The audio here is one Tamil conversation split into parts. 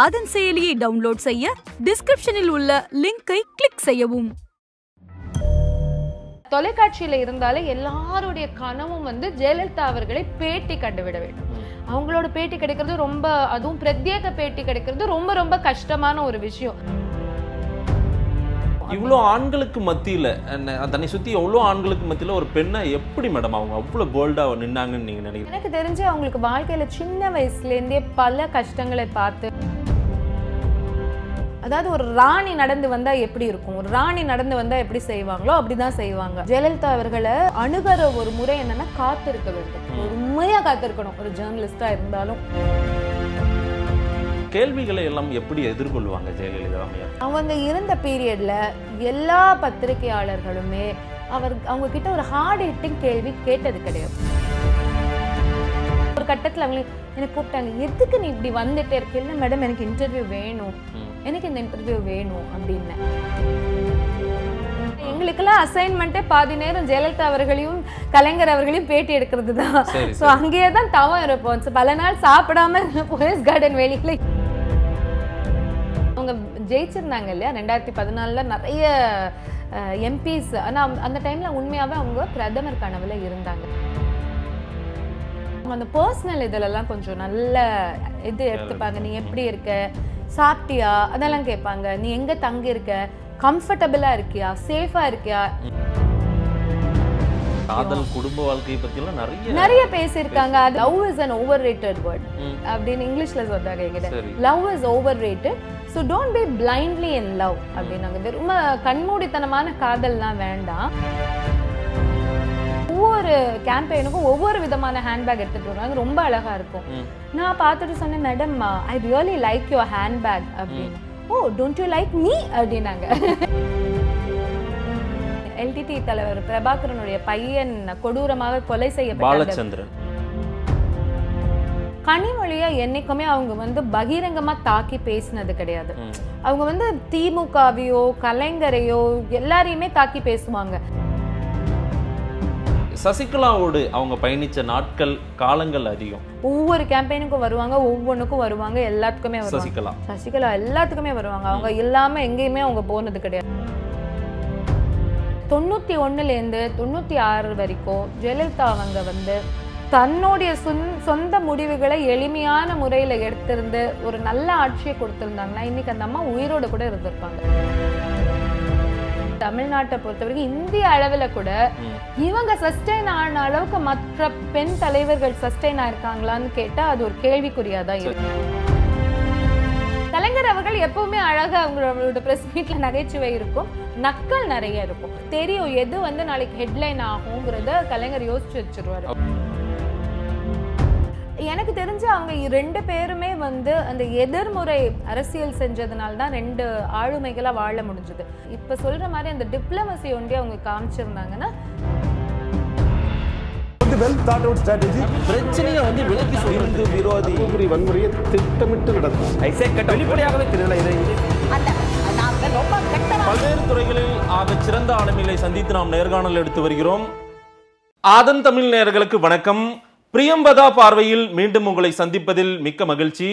ஆதன் செயலியை டவுன்லோட் செய்ய டிஸ்கிரிப்ஷனில் உள்ள லிங்கை கிளிக் செய்யவும் தொலைக்காட்சியில இருந்தாலே எல்லாருடைய கனவும் வந்து ஜெயலலிதா அவர்களை பேட்டி கண்டுவிட வேண்டும் அவங்களோட பேட்டி கிடைக்கிறது ரொம்ப அதுவும் பிரத்யேக பேட்டி கிடைக்கிறது ரொம்ப ரொம்ப கஷ்டமான ஒரு விஷயம் இவ்வளோ ஆண்களுக்கு மத்தியில் தன்னை சுற்றி எவ்வளோ ஆண்களுக்கு மத்தியில் ஒரு பெண்ணை எப்படி மேடம் அவங்க அவ்வளோ போல்டாக நின்னாங்கன்னு நீங்கள் நினைக்கிறீங்க எனக்கு தெரிஞ்சு அவங்களுக்கு வாழ்க்கையில் சின்ன வயசுலேருந்தே பல கஷ்டங்களை பார்த்து அதாவது ஒரு ராணி நடந்து வந்தா எப்படி இருக்கும் ஒரு ராணி நடந்து வந்தா எப்படி செய்வாங்களோ அப்படிதான் செய்வாங்க ஜெயலலிதா அவர்களை அணுகிற ஒரு முறை என்னன்னா காத்திருக்க வேண்டும் ஒரு உண்மையா காத்திருக்கணும் ஒரு ஜேர்னலிஸ்டா இருந்தாலும் கேள்விகளை எல்லாம் எப்படி எதிர்கொள்வாங்க ஜெயலலிதா அம்மையார் அவங்க இருந்த பீரியட்ல எல்லா பத்திரிகையாளர்களுமே அவர் அவங்க கிட்ட ஒரு ஹார்ட் ஹிட்டிங் கேள்வி கேட்டது கிடையாது ஒரு கட்டத்தில் அவங்களே எனக்கு கூப்பிட்டாங்க எதுக்கு நீ இப்படி வந்துட்டே இருக்க இல்லை மேடம் எனக்கு இன்டர்வியூ வேணும் எனக்கு இந்த இன்டர்வியூ வேணும் அப்படின்னு எங்களுக்கெல்லாம் அசைன்மெண்ட்டே பாதி நேரம் ஜெயலலிதா அவர்களையும் கலைஞர் அவர்களையும் பேட்டி எடுக்கிறது தான் ஸோ அங்கேயே தான் தவம் இருப்போம் பல நாள் சாப்பிடாம போலீஸ் கார்டன் வெளியில் ஜெயிச்சிருந்தாங்க இல்லையா ரெண்டாயிரத்தி பதினாலில் நிறைய எம்பிஸ் ஆனால் அந்த டைமில் உண்மையாகவே அவங்க பிரதமர் கனவில் இருந்தாங்க அந்த பர்சனல் இதிலெல்லாம் கொஞ்சம் நல்ல இது எடுத்துப்பாங்க நீ எப்படி இருக்க சாப்பிட்டியா அதெல்லாம் கேட்பாங்க நீ எங்கே தங்கியிருக்க இருக்க கம்ஃபர்டபுளாக இருக்கியா சேஃபாக இருக்கியா காதல் குடும்ப வாழ்க்கை பத்திலாம் நிறைய நிறைய பேசியிருக்காங்க love is an over rated word அப்படின்னு இங்கிலீஷ்ல சொல்றாங்க எங்கிட்ட love is over rated so don't be blindly in love அப்படின்னாங்க ரொம்ப கண்மூடித்தனமான காதல்லாம் வேண்டாம் ஒவ்வொரு கேம்பெயினுக்கும் ஒவ்வொரு விதமான ஹேண்ட்பேக் எடுத்துட்டு வருவாங்க ரொம்ப அழகா இருக்கும் நான் பார்த்துட்டு சொன்னேன் madam I really like your handbag அப்படின்னு oh don't you like me அப்படின்னாங்க எல்டிடி தலைவர் பிரபாகரனுடைய பையன் கொடூரமாக கொலை செய்யப்பட்ட கனிமொழியை என்றைக்குமே அவங்க வந்து பகிரங்கமாக தாக்கி பேசினது கிடையாது அவங்க வந்து திமுகவையோ கலைஞரையோ எல்லாரையுமே தாக்கி பேசுவாங்க சசிகலாவோடு அவங்க பயணித்த நாட்கள் காலங்கள் அதிகம் ஒவ்வொரு கேம்பெயினுக்கும் வருவாங்க ஒவ்வொன்றுக்கும் வருவாங்க எல்லாத்துக்குமே சசிகலா சசிகலா எல்லாத்துக்குமே வருவாங்க அவங்க இல்லாமல் எங்கேயுமே அவங்க போனது கிடையாது தொண்ணூற்றி ஒன்றுலேருந்து தொண்ணூற்றி ஆறு வரைக்கும் ஜெயலலிதா அவங்க வந்து தன்னுடைய சொந்த முடிவுகளை எளிமையான முறையில் எடுத்திருந்து ஒரு நல்ல ஆட்சியை கொடுத்துருந்தாங்கன்னா இன்னைக்கு அந்த அம்மா உயிரோடு கூட இருந்திருப்பாங்க தமிழ்நாட்டை பொறுத்த வரைக்கும் இந்திய அளவில் கூட இவங்க சஸ்டைன் ஆன அளவுக்கு மற்ற பெண் தலைவர்கள் சஸ்டைன் ஆயிருக்காங்களான்னு கேட்டால் அது ஒரு கேள்விக்குறியாக தான் இருக்கு கலைஞர் அவர்கள் எப்பவுமே அழகாக அவங்களோட ப்ரெஸ் மீட்ல நகைச்சுவை இருக்கும் நக்கல் நிறைய இருக்கும் தெரியும் எது வந்து நாளைக்கு ஹெட்லைன் ஆகும்ங்கிறத கலைஞர் யோசிச்சு வச்சிருவாரு எனக்கு தெரிஞ்சு அவங்க ரெண்டு பேருமே வந்து அந்த எதிர்முறை அரசியல் செஞ்சதுனால தான் ரெண்டு ஆளுமைகளாக வாழ முடிஞ்சது இப்போ சொல்கிற மாதிரி அந்த டிப்ளமசி ஒன்றி அவங்க காமிச்சிருந்தாங்கன்னா வெல் தாட் அவுட் ஸ்ட்ராட்டஜி பிரச்சனையை வந்து விலக்கி சொல்லிருந்து விரோதி இப்படி வன்முறையை திட்டமிட்டு நடக்கும் ஐசே கட்ட வெளிப்படையாகவே தெரியல இதை பல்வேறு துறைகளில் ஆக சிறந்த ஆளுமையை சந்தித்து நாம் நேர்காணல் எடுத்து வருகிறோம் ஆதன் தமிழ் நேர்களுக்கு வணக்கம் பிரியம்பதா பார்வையில் மீண்டும் உங்களை சந்திப்பதில் மிக்க மகிழ்ச்சி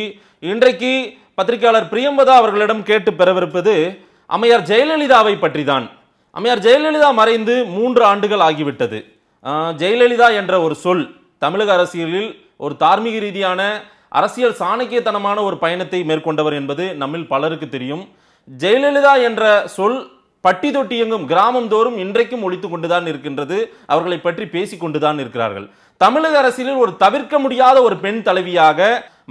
இன்றைக்கு பத்திரிகையாளர் பிரியம்பதா அவர்களிடம் கேட்டு பெறவிருப்பது அம்மையார் ஜெயலலிதாவை பற்றி தான் அமையார் ஜெயலலிதா மறைந்து மூன்று ஆண்டுகள் ஆகிவிட்டது ஜெயலலிதா என்ற ஒரு சொல் தமிழக அரசியலில் ஒரு தார்மீக ரீதியான அரசியல் சாணக்கியத்தனமான ஒரு பயணத்தை மேற்கொண்டவர் என்பது நம்மில் பலருக்கு தெரியும் ஜெயலலிதா என்ற சொல் பட்டி தொட்டி எங்கும் கிராமம் தோறும் இன்றைக்கும் ஒழித்து கொண்டுதான் இருக்கின்றது அவர்களை பற்றி பேசிக்கொண்டுதான் இருக்கிறார்கள் தமிழக அரசியலில் ஒரு தவிர்க்க முடியாத ஒரு பெண் தலைவியாக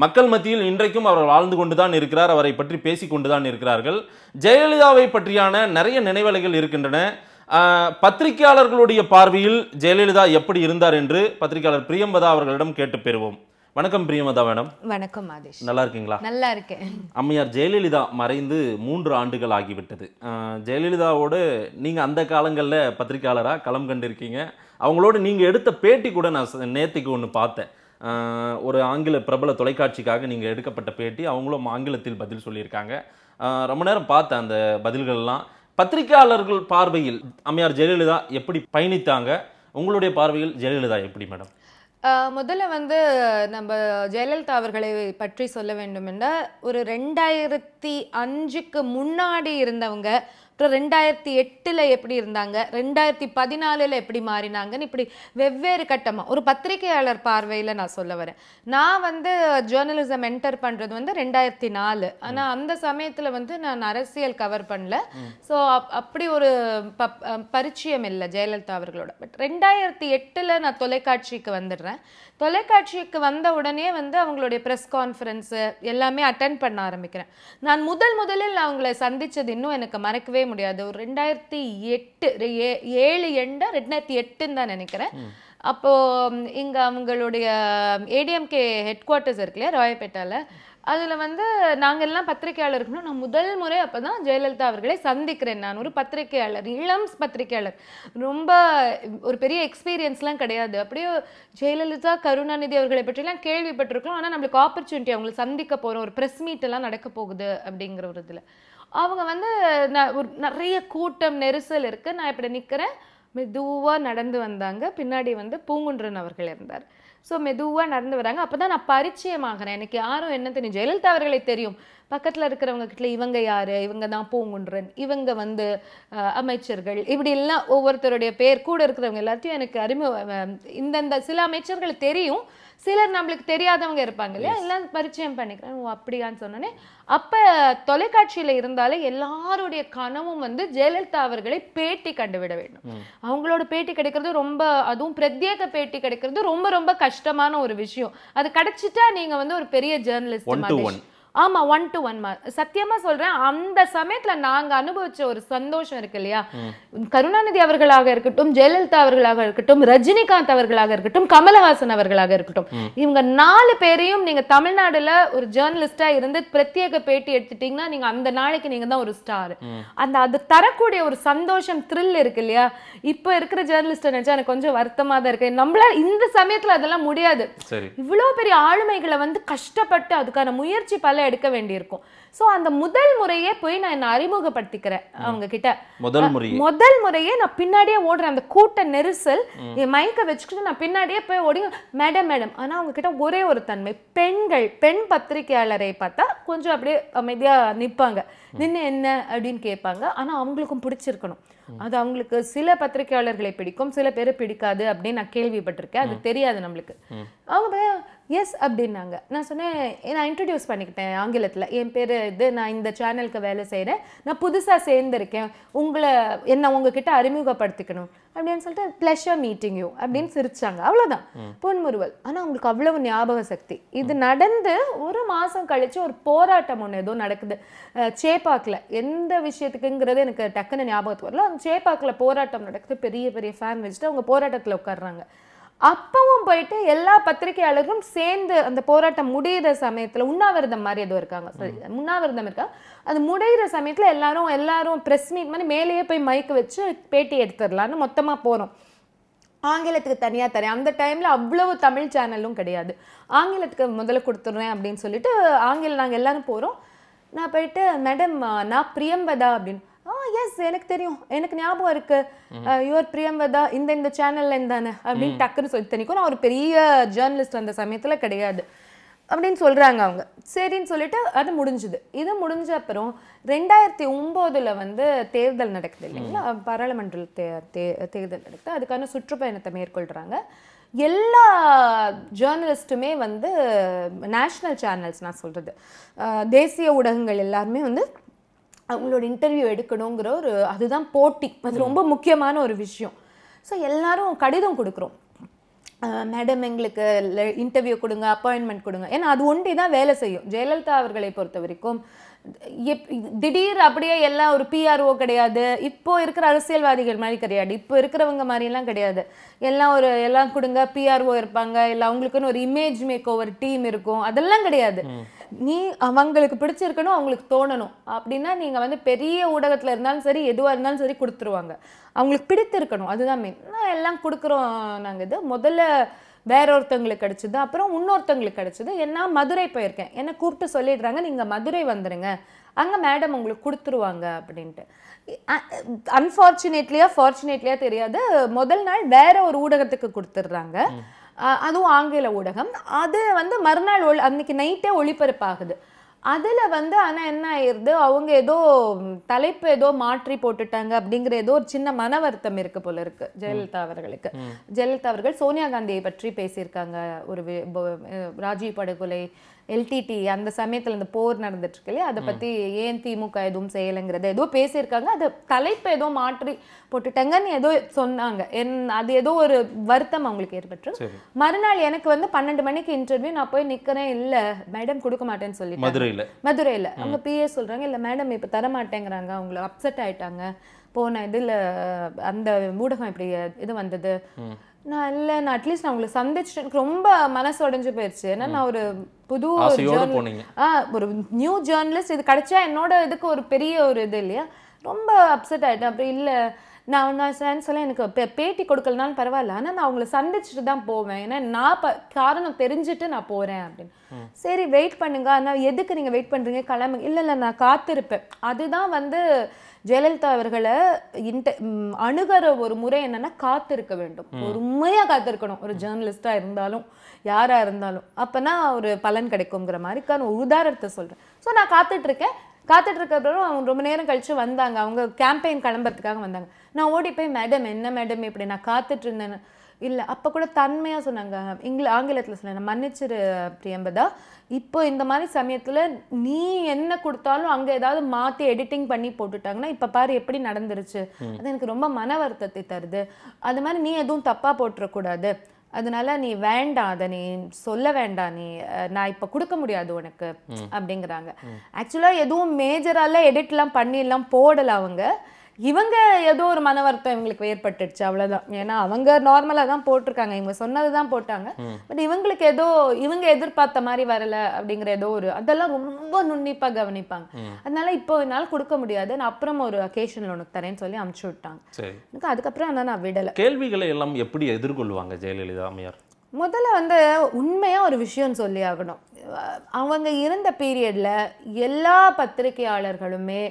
மக்கள் மத்தியில் இன்றைக்கும் அவர் வாழ்ந்து கொண்டுதான் இருக்கிறார் அவரை பற்றி பேசி கொண்டுதான் இருக்கிறார்கள் ஜெயலலிதாவை பற்றியான நிறைய நினைவலைகள் இருக்கின்றன பத்திரிகையாளர்களுடைய பார்வையில் ஜெயலலிதா எப்படி இருந்தார் என்று பத்திரிகையாளர் பிரியம்பதா அவர்களிடம் கேட்டு பெறுவோம் வணக்கம் பிரியமதா மேடம் வணக்கம் நல்லா இருக்கீங்களா நல்லா இருக்கேன் அம்மையார் ஜெயலலிதா மறைந்து மூன்று ஆண்டுகள் ஆகிவிட்டது ஜெயலலிதாவோடு நீங்கள் அந்த காலங்களில் பத்திரிகையாளராக களம் கண்டிருக்கீங்க அவங்களோட நீங்கள் எடுத்த பேட்டி கூட நான் நேற்றுக்கு ஒன்று பார்த்தேன் ஒரு ஆங்கில பிரபல தொலைக்காட்சிக்காக நீங்கள் எடுக்கப்பட்ட பேட்டி அவங்களும் ஆங்கிலத்தில் பதில் சொல்லியிருக்காங்க ரொம்ப நேரம் பார்த்தேன் அந்த பதில்கள்லாம் பத்திரிகையாளர்கள் பார்வையில் அம்மையார் ஜெயலலிதா எப்படி பயணித்தாங்க உங்களுடைய பார்வையில் ஜெயலலிதா எப்படி மேடம் முதல்ல வந்து நம்ம ஜெயலலிதா அவர்களை பற்றி சொல்ல வேண்டும் என்றால் ஒரு ரெண்டாயிரத்தி அஞ்சுக்கு முன்னாடி இருந்தவங்க அப்புறம் ரெண்டாயிரத்தி எட்டில் எப்படி இருந்தாங்க ரெண்டாயிரத்தி பதினாலில் எப்படி மாறினாங்கன்னு இப்படி வெவ்வேறு கட்டமாக ஒரு பத்திரிகையாளர் பார்வையில் நான் சொல்ல வரேன் நான் வந்து ஜேர்னலிசம் என்டர் பண்ணுறது வந்து ரெண்டாயிரத்தி நாலு ஆனால் அந்த சமயத்தில் வந்து நான் அரசியல் கவர் பண்ணல ஸோ அப்படி ஒரு பரிச்சயம் இல்லை ஜெயலலிதா அவர்களோட பட் ரெண்டாயிரத்தி எட்டில் நான் தொலைக்காட்சிக்கு வந்துடுறேன் தொலைக்காட்சிக்கு வந்த உடனே வந்து அவங்களுடைய ப்ரெஸ் கான்ஃபரன்ஸு எல்லாமே அட்டன் பண்ண ஆரம்பிக்கிறேன் நான் முதல் முதலில் அவங்களை சந்தித்தது இன்னும் எனக்கு மறக்கவே முடியாது ஒரு ரெண்டாயிரத்தி எட்டு ஏழு எண்டா ரெண்டாயிரத்தி எட்டுன்னு தான் நினைக்கிறேன் அப்போது இங்கே அவங்களுடைய ஏடிஎம்கே ஹெட் குவார்ட்டர்ஸ் இருக்கு இல்லையா ராயப்பேட்டால அதில் வந்து நாங்க எல்லாம் பத்திரிகையாளர் இருக்கணும் நான் முதல் முறை அப்போ தான் ஜெயலலிதா அவர்களை சந்திக்கிறேன் நான் ஒரு பத்திரிகையாளர் இளம் பத்திரிகையாளர் ரொம்ப ஒரு பெரிய எக்ஸ்பீரியன்ஸ்லாம் கிடையாது அப்படியே ஜெயலலிதா கருணாநிதி அவர்களை பற்றிலாம் கேள்விப்பட்டிருக்கோம் ஆனால் நம்மளுக்கு ஆப்பர்ச்சுனிட்டி அவங்களை சந்திக்க போறோம் ஒரு ப்ரெஸ் எல்லாம் நடக்க போகுது அப்படிங்கிற ஒரு இதில் அவங்க வந்து ஒரு நிறைய கூட்டம் நெரிசல் இருக்குது நான் இப்படி நிற்கிறேன் மெதுவாக நடந்து வந்தாங்க பின்னாடி வந்து பூங்குன்றன் அவர்கள் இருந்தார் ஸோ மெதுவாக நடந்து வராங்க அப்போ தான் நான் பரிச்சயமாகிறேன் எனக்கு யாரும் என்ன தெரியும் ஜெயலலிதா அவர்களை தெரியும் பக்கத்தில் இருக்கிறவங்க கிட்ட இவங்க யார் இவங்க தான் பூங்குன்றன் இவங்க வந்து அமைச்சர்கள் இப்படி எல்லாம் ஒவ்வொருத்தருடைய பேர் கூட இருக்கிறவங்க எல்லாத்தையும் எனக்கு அறிமுக இந்தந்த சில அமைச்சர்கள் தெரியும் சிலர் நம்மளுக்கு தெரியாதவங்க இருப்பாங்க இல்லையா எல்லாம் பரிச்சயம் பண்ணிக்கிறேன் ஓ அப்படியான்னு சொன்னோன்னே அப்போ தொலைக்காட்சியில் இருந்தாலே எல்லாருடைய கனவும் வந்து ஜெயலலிதா அவர்களை பேட்டி கண்டுவிட வேண்டும் அவங்களோட பேட்டி கிடைக்கிறது ரொம்ப அதுவும் பிரத்யேக பேட்டி கிடைக்கிறது ரொம்ப ரொம்ப கஷ்டமான ஒரு விஷயம் அது கிடைச்சிட்டா நீங்கள் வந்து ஒரு பெரிய ஜேர்னலிஸ்ட் ஆமா ஒன் டு ஒன் சத்தியமா சொல்றேன் அந்த சமயத்துல நாங்க அனுபவிச்ச ஒரு சந்தோஷம் இருக்கு இல்லையா கருணாநிதி அவர்களாக இருக்கட்டும் ஜெயலலிதா அவர்களாக இருக்கட்டும் ரஜினிகாந்த் அவர்களாக இருக்கட்டும் கமலஹாசன் அவர்களாக இருக்கட்டும் இவங்க நாலு பேரையும் நீங்க தமிழ்நாடுல ஒரு ஜேர்னலிஸ்டா இருந்து பிரத்யேக பேட்டி எடுத்துட்டீங்கன்னா நீங்க அந்த நாளைக்கு நீங்க தான் ஒரு ஸ்டார் அந்த அது தரக்கூடிய ஒரு சந்தோஷம் த்ரில் இருக்கு இல்லையா இப்போ இருக்கிற ஜேர்னலிஸ்ட்டை நினைச்சா எனக்கு கொஞ்சம் வருத்தமா தான் இருக்கு நம்மளால இந்த சமயத்துல அதெல்லாம் முடியாது இவ்வளவு பெரிய ஆளுமைகளை வந்து கஷ்டப்பட்டு அதுக்கான முயற்சி பல முடிவுகள்லாம் எடுக்க வேண்டியிருக்கும் ஸோ அந்த முதல் முறையே போய் நான் என்னை அறிமுகப்படுத்திக்கிறேன் அவங்க கிட்ட முதல் முறை முதல் முறையே நான் பின்னாடியே ஓடுறேன் அந்த கூட்ட நெரிசல் என் மைக்கை வச்சுக்கிட்டு நான் பின்னாடியே போய் ஓடி மேடம் மேடம் ஆனால் அவங்க கிட்ட ஒரே ஒரு தன்மை பெண்கள் பெண் பத்திரிகையாளரை பார்த்தா கொஞ்சம் அப்படியே அமைதியாக நிற்பாங்க நின்று என்ன அப்படின்னு கேட்பாங்க ஆனால் அவங்களுக்கும் பிடிச்சிருக்கணும் அது அவங்களுக்கு சில பத்திரிகையாளர்களை பிடிக்கும் சில பேர் பிடிக்காது அப்படின்னு நான் கேள்விப்பட்டிருக்கேன் அது தெரியாது நம்மளுக்கு அவங்க எஸ் அப்படின்னாங்க நான் சொன்னேன் நான் இன்ட்ரடியூஸ் பண்ணிக்கிட்டேன் ஆங்கிலத்தில் என் பேர் இது நான் இந்த சேனலுக்கு வேலை செய்கிறேன் நான் புதுசாக சேர்ந்துருக்கேன் உங்களை என்ன உங்ககிட்ட அறிமுகப்படுத்திக்கணும் அப்படின்னு சொல்லிட்டு ப்ளஷர் மீட்டிங் யூ அப்படின்னு சிரிச்சாங்க அவ்வளோதான் பொன்முருவல் ஆனால் அவங்களுக்கு அவ்வளவு ஞாபக சக்தி இது நடந்து ஒரு மாதம் கழிச்சு ஒரு போராட்டம் ஒன்று ஏதோ நடக்குது சேப்பாக்கில் எந்த விஷயத்துக்குங்கிறது எனக்கு டக்குன்னு ஞாபகத்துக்கு வரல அந்த சேப்பாக்கில் போராட்டம் நடக்குது பெரிய பெரிய ஃபேன் வச்சுட்டு அவங்க போராட்டத்தில் உட்காடுறாங்க அப்பவும் போயிட்டு எல்லா பத்திரிகையாளர்களும் சேர்ந்து அந்த போராட்டம் முடியிற சமயத்தில் உண்ணாவிரதம் மாதிரி எதுவும் இருக்காங்க சரி உண்ணாவிரதம் இருக்கா அது முடிகிற சமயத்தில் எல்லாரும் எல்லாரும் ப்ரெஸ் மீட் மாதிரி மேலேயே போய் மைக் வச்சு பேட்டி எடுத்துடலான்னு மொத்தமாக போகிறோம் ஆங்கிலத்துக்கு தனியாக தரேன் அந்த டைமில் அவ்வளவு தமிழ் சேனலும் கிடையாது ஆங்கிலத்துக்கு முதல்ல கொடுத்துட்றேன் அப்படின்னு சொல்லிட்டு ஆங்கிலம் நாங்கள் எல்லோரும் போகிறோம் நான் போயிட்டு மேடம் நான் பிரியம்பதா அப்படின்னு ஆ எஸ் எனக்கு தெரியும் எனக்கு ஞாபகம் இருக்கு யுவர் பிரியம்வதா இந்த இந்த சேனல்ல இருந்தானே அப்படின்னு டக்குன்னு சொல்லி தனிக்கும் நான் ஒரு பெரிய ஜேர்னலிஸ்ட் அந்த சமயத்தில் கிடையாது அப்படின்னு சொல்கிறாங்க அவங்க சரின்னு சொல்லிட்டு அது முடிஞ்சுது இது முடிஞ்ச அப்புறம் ரெண்டாயிரத்தி ஒம்போதில் வந்து தேர்தல் நடக்குது இல்லைங்களா பாராளுமன்ற தே தேர்தல் நடக்குது அதுக்கான சுற்றுப்பயணத்தை மேற்கொள்கிறாங்க எல்லா ஜேர்னலிஸ்ட்டுமே வந்து நேஷ்னல் சேனல்ஸ் நான் சொல்கிறது தேசிய ஊடகங்கள் எல்லாருமே வந்து அவங்களோட இன்டர்வியூ எடுக்கணுங்கிற ஒரு அதுதான் போட்டி அது ரொம்ப முக்கியமான ஒரு விஷயம் ஸோ எல்லாரும் கடிதம் கொடுக்குறோம் மேடம் எங்களுக்கு இன்டர்வியூ கொடுங்க அப்பாயின்மெண்ட் கொடுங்க ஏன்னா அது ஒன்றி தான் வேலை செய்யும் ஜெயலலிதா அவர்களை பொறுத்த வரைக்கும் எப் திடீர் அப்படியே எல்லாம் ஒரு பிஆர்ஓ கிடையாது இப்போ இருக்கிற அரசியல்வாதிகள் மாதிரி கிடையாது இப்போ இருக்கிறவங்க மாதிரிலாம் கிடையாது எல்லாம் ஒரு எல்லாம் கொடுங்க பிஆர்ஓ இருப்பாங்க இல்லை அவங்களுக்குன்னு ஒரு இமேஜ் மேக் ஓவர் டீம் இருக்கும் அதெல்லாம் கிடையாது நீ அவங்களுக்கு பிடிச்சிருக்கணும் அவங்களுக்கு தோணணும் அப்படின்னா நீங்கள் வந்து பெரிய ஊடகத்தில் இருந்தாலும் சரி எதுவாக இருந்தாலும் சரி கொடுத்துருவாங்க அவங்களுக்கு பிடித்திருக்கணும் அதுதான் மெயின் நான் எல்லாம் கொடுக்குறோம் நாங்கள் இது முதல்ல வேற ஒருத்தவங்களுக்கு கிடச்சிது அப்புறம் இன்னொருத்தவங்களுக்கு கிடச்சிது என்ன மதுரை போயிருக்கேன் என்னை கூப்பிட்டு சொல்லிடுறாங்க நீங்கள் மதுரை வந்துடுங்க அங்கே மேடம் உங்களுக்கு கொடுத்துருவாங்க அப்படின்ட்டு அன்ஃபார்ச்சுனேட்லியாக ஃபார்ச்சுனேட்லியாக தெரியாது முதல் நாள் வேற ஒரு ஊடகத்துக்கு கொடுத்துட்றாங்க அதுவும் ஆங்கில ஊடகம் அது வந்து மறுநாள் ஒளி அன்னைக்கு நைட்டே ஒளிபரப்பாகுது அதில் வந்து ஆனால் என்ன ஆயிடுது அவங்க ஏதோ தலைப்பு ஏதோ மாற்றி போட்டுட்டாங்க அப்படிங்கிற ஏதோ ஒரு சின்ன மன வருத்தம் இருக்கு போல இருக்கு ஜெயலலிதா அவர்களுக்கு ஜெயலலிதா அவர்கள் சோனியா காந்தியை பற்றி பேசியிருக்காங்க ஒரு ராஜீவ் படுகொலை எல்டிடி அந்த சமயத்தில் இந்த போர் நடந்துட்டுருக்கு இல்லையா அதை பற்றி ஏன் திமுக எதுவும் செய்யலைங்கிறத ஏதோ பேசியிருக்காங்க அது தலைப்பு ஏதோ மாற்றி போட்டுட்டாங்கன்னு ஏதோ சொன்னாங்க என் அது ஏதோ ஒரு வருத்தம் அவங்களுக்கு ஏற்பட்டு மறுநாள் எனக்கு வந்து பன்னெண்டு மணிக்கு இன்டர்வியூ நான் போய் நிற்கிறேன் இல்லை மேடம் கொடுக்க மாட்டேன்னு சொல்லிட்டு மதுரையில் மதுரையில் அவங்க பிஏ சொல்கிறாங்க இல்லை மேடம் இப்போ தர மாட்டேங்கிறாங்க அவங்கள அப்செட் ஆயிட்டாங்க போன இதில் அந்த ஊடகம் இப்படி இது வந்தது நான் இல்லை நான் அட்லீஸ்ட் நான் உங்களை சந்திச்சுட்டு ரொம்ப மனசு உடஞ்சு போயிடுச்சு ஏன்னா நான் ஒரு புது ஆ ஒரு நியூ ஜேர்னலிஸ்ட் இது கிடைச்சா என்னோட இதுக்கு ஒரு பெரிய ஒரு இது இல்லையா ரொம்ப அப்செட் ஆகிட்டேன் அப்புறம் இல்லை நான் நான் சான்ஸ் எல்லாம் எனக்கு பேட்டி கொடுக்கலனாலும் பரவாயில்ல ஆனால் நான் அவங்கள சந்திச்சுட்டு தான் போவேன் ஏன்னா நான் ப காரணம் தெரிஞ்சுட்டு நான் போகிறேன் அப்படின்னு சரி வெயிட் பண்ணுங்க ஆனால் எதுக்கு நீங்கள் வெயிட் பண்ணுறீங்க கிளம்புங்க இல்லை இல்லை நான் காத்திருப்பேன் அதுதான் வந்து ஜெயலலிதா அவர்களை அணுகிற ஒரு முறை என்னன்னா காத்திருக்க வேண்டும் ஒரு உண்மையாக காத்திருக்கணும் ஒரு ஜேர்னலிஸ்டாக இருந்தாலும் யாராக இருந்தாலும் அப்போனா ஒரு பலன் கிடைக்குங்கிற மாதிரிக்கான ஒரு உதாரணத்தை சொல்கிறேன் ஸோ நான் காத்துட்ருக்கேன் காத்துட்டு இருக்கப்புறம் அவங்க ரொம்ப நேரம் கழித்து வந்தாங்க அவங்க கேம்பெயின் கிளம்புறதுக்காக வந்தாங்க நான் ஓடி போய் மேடம் என்ன மேடம் இப்படி நான் காத்துட்டு இருந்தேன்னு இல்லை அப்போ கூட தன்மையாக சொன்னாங்க இங்கில ஆங்கிலத்தில் சொன்னாங்க மன்னிச்சிரு பிரியம்பதா இப்போ இந்த மாதிரி சமயத்தில் நீ என்ன கொடுத்தாலும் அங்கே ஏதாவது மாற்றி எடிட்டிங் பண்ணி போட்டுட்டாங்கன்னா இப்போ பாரு எப்படி நடந்துருச்சு அது எனக்கு ரொம்ப மன வருத்தத்தை தருது அது மாதிரி நீ எதுவும் தப்பாக போட்டுறக்கூடாது அதனால நீ வேண்டாம் அதை நீ சொல்ல வேண்டாம் நீ நான் இப்போ கொடுக்க முடியாது உனக்கு அப்படிங்கிறாங்க ஆக்சுவலாக எதுவும் மேஜரால எடிட்லாம் பண்ணிடலாம் போடலை அவங்க இவங்க ஏதோ ஒரு மன வருத்தம் இவங்களுக்கு ஏற்பட்டுச்சு அவ்வளோதான் ஏன்னா அவங்க நார்மலாக தான் போட்டிருக்காங்க இவங்க சொன்னது தான் போட்டாங்க பட் இவங்களுக்கு ஏதோ இவங்க எதிர்பார்த்த மாதிரி வரல அப்படிங்கிற ஏதோ ஒரு அதெல்லாம் ரொம்ப நுண்ணிப்பாக கவனிப்பாங்க அதனால இப்போ என்னால் கொடுக்க முடியாது நான் அப்புறம் ஒரு அக்கேஷனில் உனக்கு தரேன்னு சொல்லி அமுச்சு விட்டாங்க எனக்கு அதுக்கப்புறம் ஆனால் நான் விடலை கேள்விகளை எல்லாம் எப்படி எதிர்கொள்வாங்க ஜெயலலிதா அம்மையார் முதல்ல வந்து உண்மையாக ஒரு விஷயம் சொல்லி ஆகணும் அவங்க இருந்த பீரியடில் எல்லா பத்திரிகையாளர்களுமே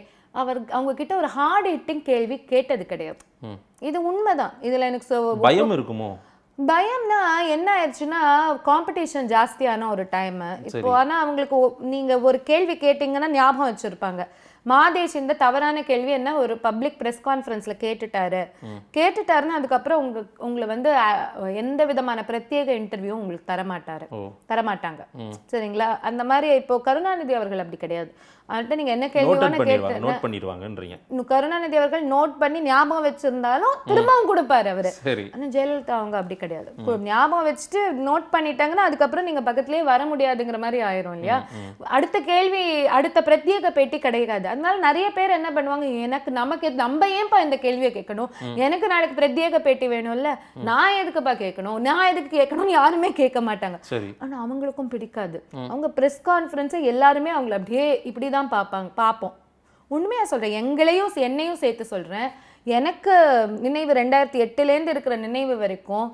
அவர் அவங்க கிட்ட ஒரு ஹார்ட் ஹிட்டிங் கேள்வி கேட்டது கிடையாது இது உண்மைதான் இதுல எனக்கு பயம் இருக்குமோ பயம்னா என்ன ஆயிடுச்சுன்னா காம்படிஷன் ஜாஸ்தியான ஒரு டைம் இப்போ ஆனா அவங்களுக்கு நீங்க ஒரு கேள்வி கேட்டீங்கன்னா ஞாபகம் வச்சிருப்பாங்க மாதேஷ் இந்த தவறான கேள்வி என்ன ஒரு பப்ளிக் ப்ரெஸ் கான்ஃபரன்ஸ்ல கேட்டுட்டாரு கேட்டுட்டாருன்னு அதுக்கப்புறம் உங்க உங்களை வந்து எந்த விதமான பிரத்யேக இன்டர்வியூவும் உங்களுக்கு தரமாட்டாரு தரமாட்டாங்க சரிங்களா அந்த மாதிரி இப்போ கருணாநிதி அவர்கள் அப்படி கிடையாது அடுத்து நீங்க என்ன கேள்வியான கேட்டு நோட் பண்ணிடுவாங்கன்றீங்க கருணாநிதி அவர்கள் நோட் பண்ணி ஞாபகம் வச்சிருந்தாலும் திரும்பவும் கொடுப்பாரு அவரு ஆனால் ஜெயலலிதா அவங்க அப்படி கிடையாது ஞாபகம் வச்சுட்டு நோட் பண்ணிட்டாங்கன்னா அதுக்கப்புறம் நீங்க பக்கத்துலயே வர முடியாதுங்கிற மாதிரி ஆயிரும் இல்லையா அடுத்த கேள்வி அடுத்த பிரத்யேக பேட்டி கிடைக்காது அதனால நிறைய பேர் என்ன பண்ணுவாங்க எனக்கு நமக்கு நம்ம ஏன்பா இந்த கேள்வியை கேட்கணும் எனக்கு நாளைக்கு பிரத்யேக பேட்டி வேணும்ல நான் எதுக்குப்பா கேட்கணும் நான் எதுக்கு கேட்கணும்னு யாருமே கேட்க மாட்டாங்க ஆனா அவங்களுக்கும் பிடிக்காது அவங்க ப்ரெஸ் கான்ஃபரன்ஸை எல்லாருமே அவங்கள அப்படியே இப்படி தான் பார்ப்பாங்க பார்ப்போம் உண்மையாக சொல்கிறேன் எங்களையும் என்னையும் சேர்த்து சொல்கிறேன் எனக்கு நினைவு ரெண்டாயிரத்தி எட்டுலேருந்து இருக்கிற நினைவு வரைக்கும்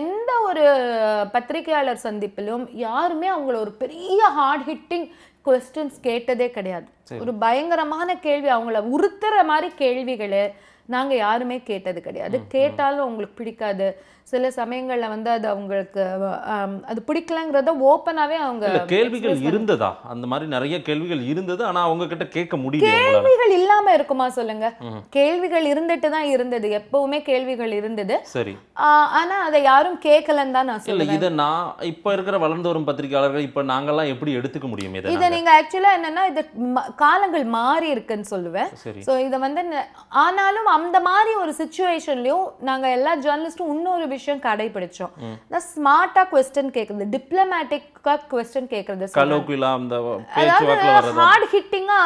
எந்த ஒரு பத்திரிகையாளர் சந்திப்பிலும் யாருமே அவங்கள ஒரு பெரிய ஹார்ட் ஹிட்டிங் கொஸ்டின்ஸ் கேட்டதே கிடையாது ஒரு பயங்கரமான கேள்வி அவங்கள உறுத்துற மாதிரி கேள்விகளை நாங்கள் யாருமே கேட்டது கிடையாது கேட்டாலும் அவங்களுக்கு பிடிக்காது சில சமயங்களில் வந்து அது அவங்களுக்கு அது பிடிக்கலங்கிறத ஓப்பனாகவே அவங்க கேள்விகள் இருந்ததா அந்த மாதிரி நிறைய கேள்விகள் இருந்தது ஆனால் அவங்க கிட்ட கேட்க முடியும் கேள்விகள் இல்லாமல் இருக்குமா சொல்லுங்க கேள்விகள் இருந்துட்டு தான் இருந்தது எப்பவுமே கேள்விகள் இருந்தது சரி ஆனால் அதை யாரும் கேட்கலன்னு தான் நான் சொல்லுவேன் இதை நான் இப்போ இருக்கிற வளர்ந்து வரும் பத்திரிகையாளர்கள் இப்போ நாங்கள்லாம் எப்படி எடுத்துக்க முடியும் இதை இதை நீங்கள் ஆக்சுவலாக என்னன்னா இது காலங்கள் மாறி இருக்குன்னு சொல்லுவேன் ஸோ இதை வந்து ஆனாலும் அந்த மாதிரி ஒரு சுச்சுவேஷன்லையும் நாங்கள் எல்லா ஜேர்னலிஸ்டும் இன்னொரு விஷயம் விஷயம் கடைபிடிச்சோம் ஸ்மார்ட்டா கொஸ்டின் கேட்கறது டிப்ளமேட்டிக்கா கொஸ்டின் கேட்கறது அதாவது ஹார்ட் ஹிட்டிங்கா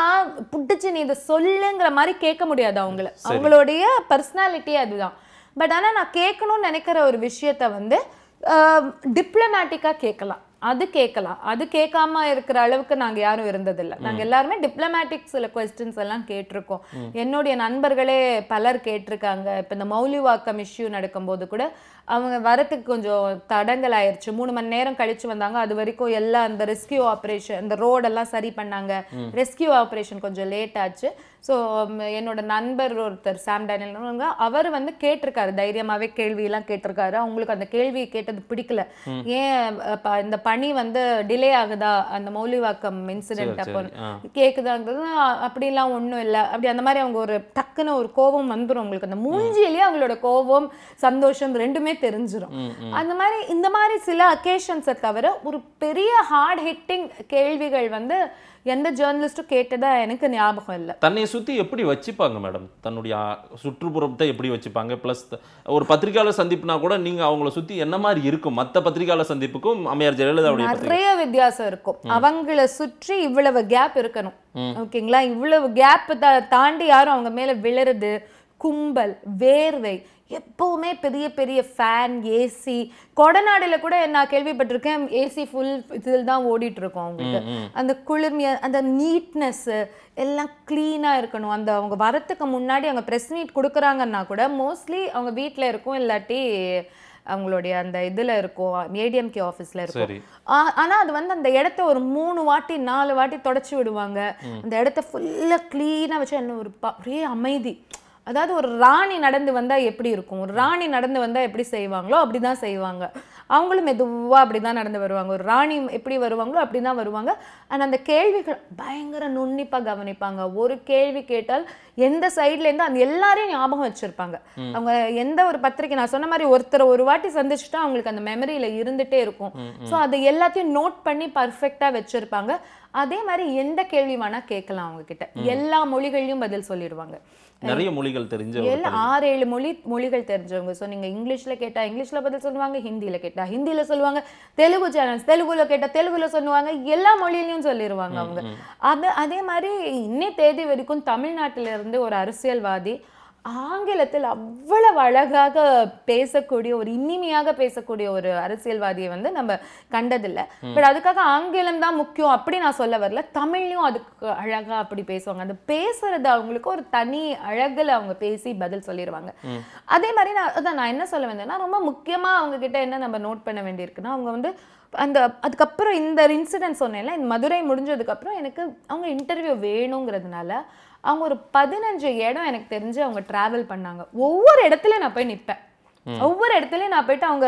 புட்டுச்சு நீ இதை சொல்லுங்கிற மாதிரி கேட்க முடியாது அவங்கள அவங்களுடைய பர்சனாலிட்டியே அதுதான் பட் ஆனா நான் கேட்கணும்னு நினைக்கிற ஒரு விஷயத்த வந்து டிப்ளமேட்டிக்காக கேட்கலாம் அது கேட்கலாம் அது கேட்காம இருக்கிற அளவுக்கு நாங்கள் யாரும் இருந்ததில்லை நாங்கள் எல்லாருமே டிப்ளமேட்டிக் சில கொஸ்டின்ஸ் எல்லாம் கேட்டிருக்கோம் என்னுடைய நண்பர்களே பலர் கேட்டிருக்காங்க இப்போ இந்த மௌலிவாக்கம் இஷ்யூ நடக்கும்போது கூட அவங்க வரத்துக்கு கொஞ்சம் தடங்கள் ஆயிடுச்சு மூணு மணி நேரம் கழிச்சு வந்தாங்க அது வரைக்கும் எல்லாம் அந்த ரெஸ்கியூ ஆப்ரேஷன் இந்த ரோடெல்லாம் சரி பண்ணாங்க ரெஸ்கியூ ஆப்ரேஷன் கொஞ்சம் லேட் ஆச்சு ஸோ um, என்னோட நண்பர் ஒருத்தர் சாம் டேனியல் அவர் வந்து கேட்டிருக்காரு தைரியமாகவே கேள்வியெல்லாம் கேட்டிருக்காரு அவங்களுக்கு அந்த கேள்வி கேட்டது பிடிக்கல ஏன் இந்த பணி வந்து டிலே ஆகுதா அந்த மௌலிவாக்கம் இன்சிடென்ட் அப்போ கேட்குதாங்கிறது அப்படிலாம் ஒன்றும் இல்லை அப்படி அந்த மாதிரி அவங்க ஒரு டக்குன்னு ஒரு கோபம் வந்துடும் அவங்களுக்கு அந்த மூஞ்சியிலேயே அவங்களோட கோபம் சந்தோஷம் ரெண்டுமே தெரிஞ்சிடும் அந்த மாதிரி இந்த மாதிரி சில அக்கேஷன்ஸை தவிர ஒரு பெரிய ஹார்ட் ஹிட்டிங் கேள்விகள் வந்து எந்த ஜேர்னலிஸ்ட்டும் கேட்டதா எனக்கு ஞாபகம் இல்லை தன்னை சுற்றி எப்படி வச்சுப்பாங்க மேடம் தன்னுடைய சுற்றுப்புறத்தை எப்படி வச்சுப்பாங்க ப்ளஸ் ஒரு பத்திரிகையாளர் சந்திப்புனா கூட நீங்கள் அவங்கள சுற்றி என்ன மாதிரி இருக்கும் மற்ற பத்திரிகையாளர் சந்திப்புக்கும் அமையார் ஜெயலலிதாவுடைய நிறைய வித்தியாசம் இருக்கும் அவங்கள சுற்றி இவ்வளவு கேப் இருக்கணும் ஓகேங்களா இவ்வளவு கேப் தாண்டி யாரும் அவங்க மேலே விழுறது கும்பல் வேர்வை எப்போவுமே பெரிய பெரிய ஃபேன் ஏசி கொடநாடில் கூட நான் கேள்விப்பட்டிருக்கேன் ஏசி ஃபுல் இதில் தான் ஓடிட்டு இருக்கோம் அவங்களுக்கு அந்த குளிர்மைய அந்த நீட்னஸ்ஸு எல்லாம் க்ளீனாக இருக்கணும் அந்த அவங்க வரத்துக்கு முன்னாடி அவங்க ப்ரெஸ் மீட் கொடுக்குறாங்கன்னா கூட மோஸ்ட்லி அவங்க வீட்டில் இருக்கும் இல்லாட்டி அவங்களுடைய அந்த இதில் இருக்கும் ஏடிஎம்கே ஆஃபீஸில் இருக்கும் ஆனால் அது வந்து அந்த இடத்த ஒரு மூணு வாட்டி நாலு வாட்டி தொடச்சி விடுவாங்க அந்த இடத்த ஃபுல்லாக க்ளீனாக வச்சு என்ன ஒரு ஒரே அமைதி அதாவது ஒரு ராணி நடந்து வந்தால் எப்படி இருக்கும் ஒரு ராணி நடந்து வந்தால் எப்படி செய்வாங்களோ அப்படி தான் செய்வாங்க அவங்களும் மெதுவாக அப்படி தான் நடந்து வருவாங்க ஒரு ராணி எப்படி வருவாங்களோ அப்படி தான் வருவாங்க அண்ட் அந்த கேள்விகள் பயங்கர நுண்ணிப்பாக கவனிப்பாங்க ஒரு கேள்வி கேட்டால் எந்த சைட்லேருந்து அந்த எல்லாரையும் ஞாபகம் வச்சுருப்பாங்க அவங்க எந்த ஒரு பத்திரிக்கை நான் சொன்ன மாதிரி ஒருத்தர் ஒரு வாட்டி சந்திச்சுட்டா அவங்களுக்கு அந்த மெமரியில் இருந்துகிட்டே இருக்கும் ஸோ அதை எல்லாத்தையும் நோட் பண்ணி பர்ஃபெக்டாக வச்சுருப்பாங்க அதே மாதிரி எந்த கேள்வி வேணால் கேட்கலாம் அவங்கக்கிட்ட எல்லா மொழிகளையும் பதில் சொல்லிடுவாங்க நிறைய மொழிகள் தெரிஞ்ச ஆறு ஏழு மொழி மொழிகள் தெரிஞ்சவங்க ஸோ நீங்க இங்கிலீஷ்ல கேட்டா இங்கிலீஷ்ல பதில் சொல்லுவாங்க ஹிந்தியில கேட்டா ஹிந்தியில சொல்லுவாங்க தெலுங்கு சேனல்ஸ் தெலுங்குல கேட்டால் தெலுங்குல சொல்லுவாங்க எல்லா மொழியிலையும் சொல்லிடுவாங்க அவங்க அது அதே மாதிரி இன்னே தேதி வரைக்கும் இருந்து ஒரு அரசியல்வாதி ஆங்கிலத்தில் அவ்வளவு அழகாக பேசக்கூடிய ஒரு இனிமையாக பேசக்கூடிய ஒரு அரசியல்வாதியை வந்து நம்ம கண்டதில்லை பட் அதுக்காக ஆங்கிலம் தான் முக்கியம் அப்படி நான் சொல்ல வரல தமிழ்லையும் அதுக்கு அழகாக அப்படி பேசுவாங்க அந்த பேசுறது அவங்களுக்கு ஒரு தனி அழகில் அவங்க பேசி பதில் சொல்லிடுவாங்க அதே மாதிரி நான் அதான் நான் என்ன சொல்ல வந்தேன்னா ரொம்ப முக்கியமாக அவங்க கிட்ட என்ன நம்ம நோட் பண்ண வேண்டியிருக்குன்னா அவங்க வந்து அந்த அதுக்கப்புறம் இந்த இன்சிடென்ட் சொன்னேன்ல இந்த மதுரை முடிஞ்சதுக்கப்புறம் எனக்கு அவங்க இன்டர்வியூ வேணுங்கிறதுனால அவங்க ஒரு பதினஞ்சு இடம் எனக்கு தெரிஞ்சு அவங்க ட்ராவல் பண்ணாங்க ஒவ்வொரு இடத்துல நான் போய் நிற்பேன் ஒவ்வொரு இடத்துலயும் நான் போயிட்டு அவங்க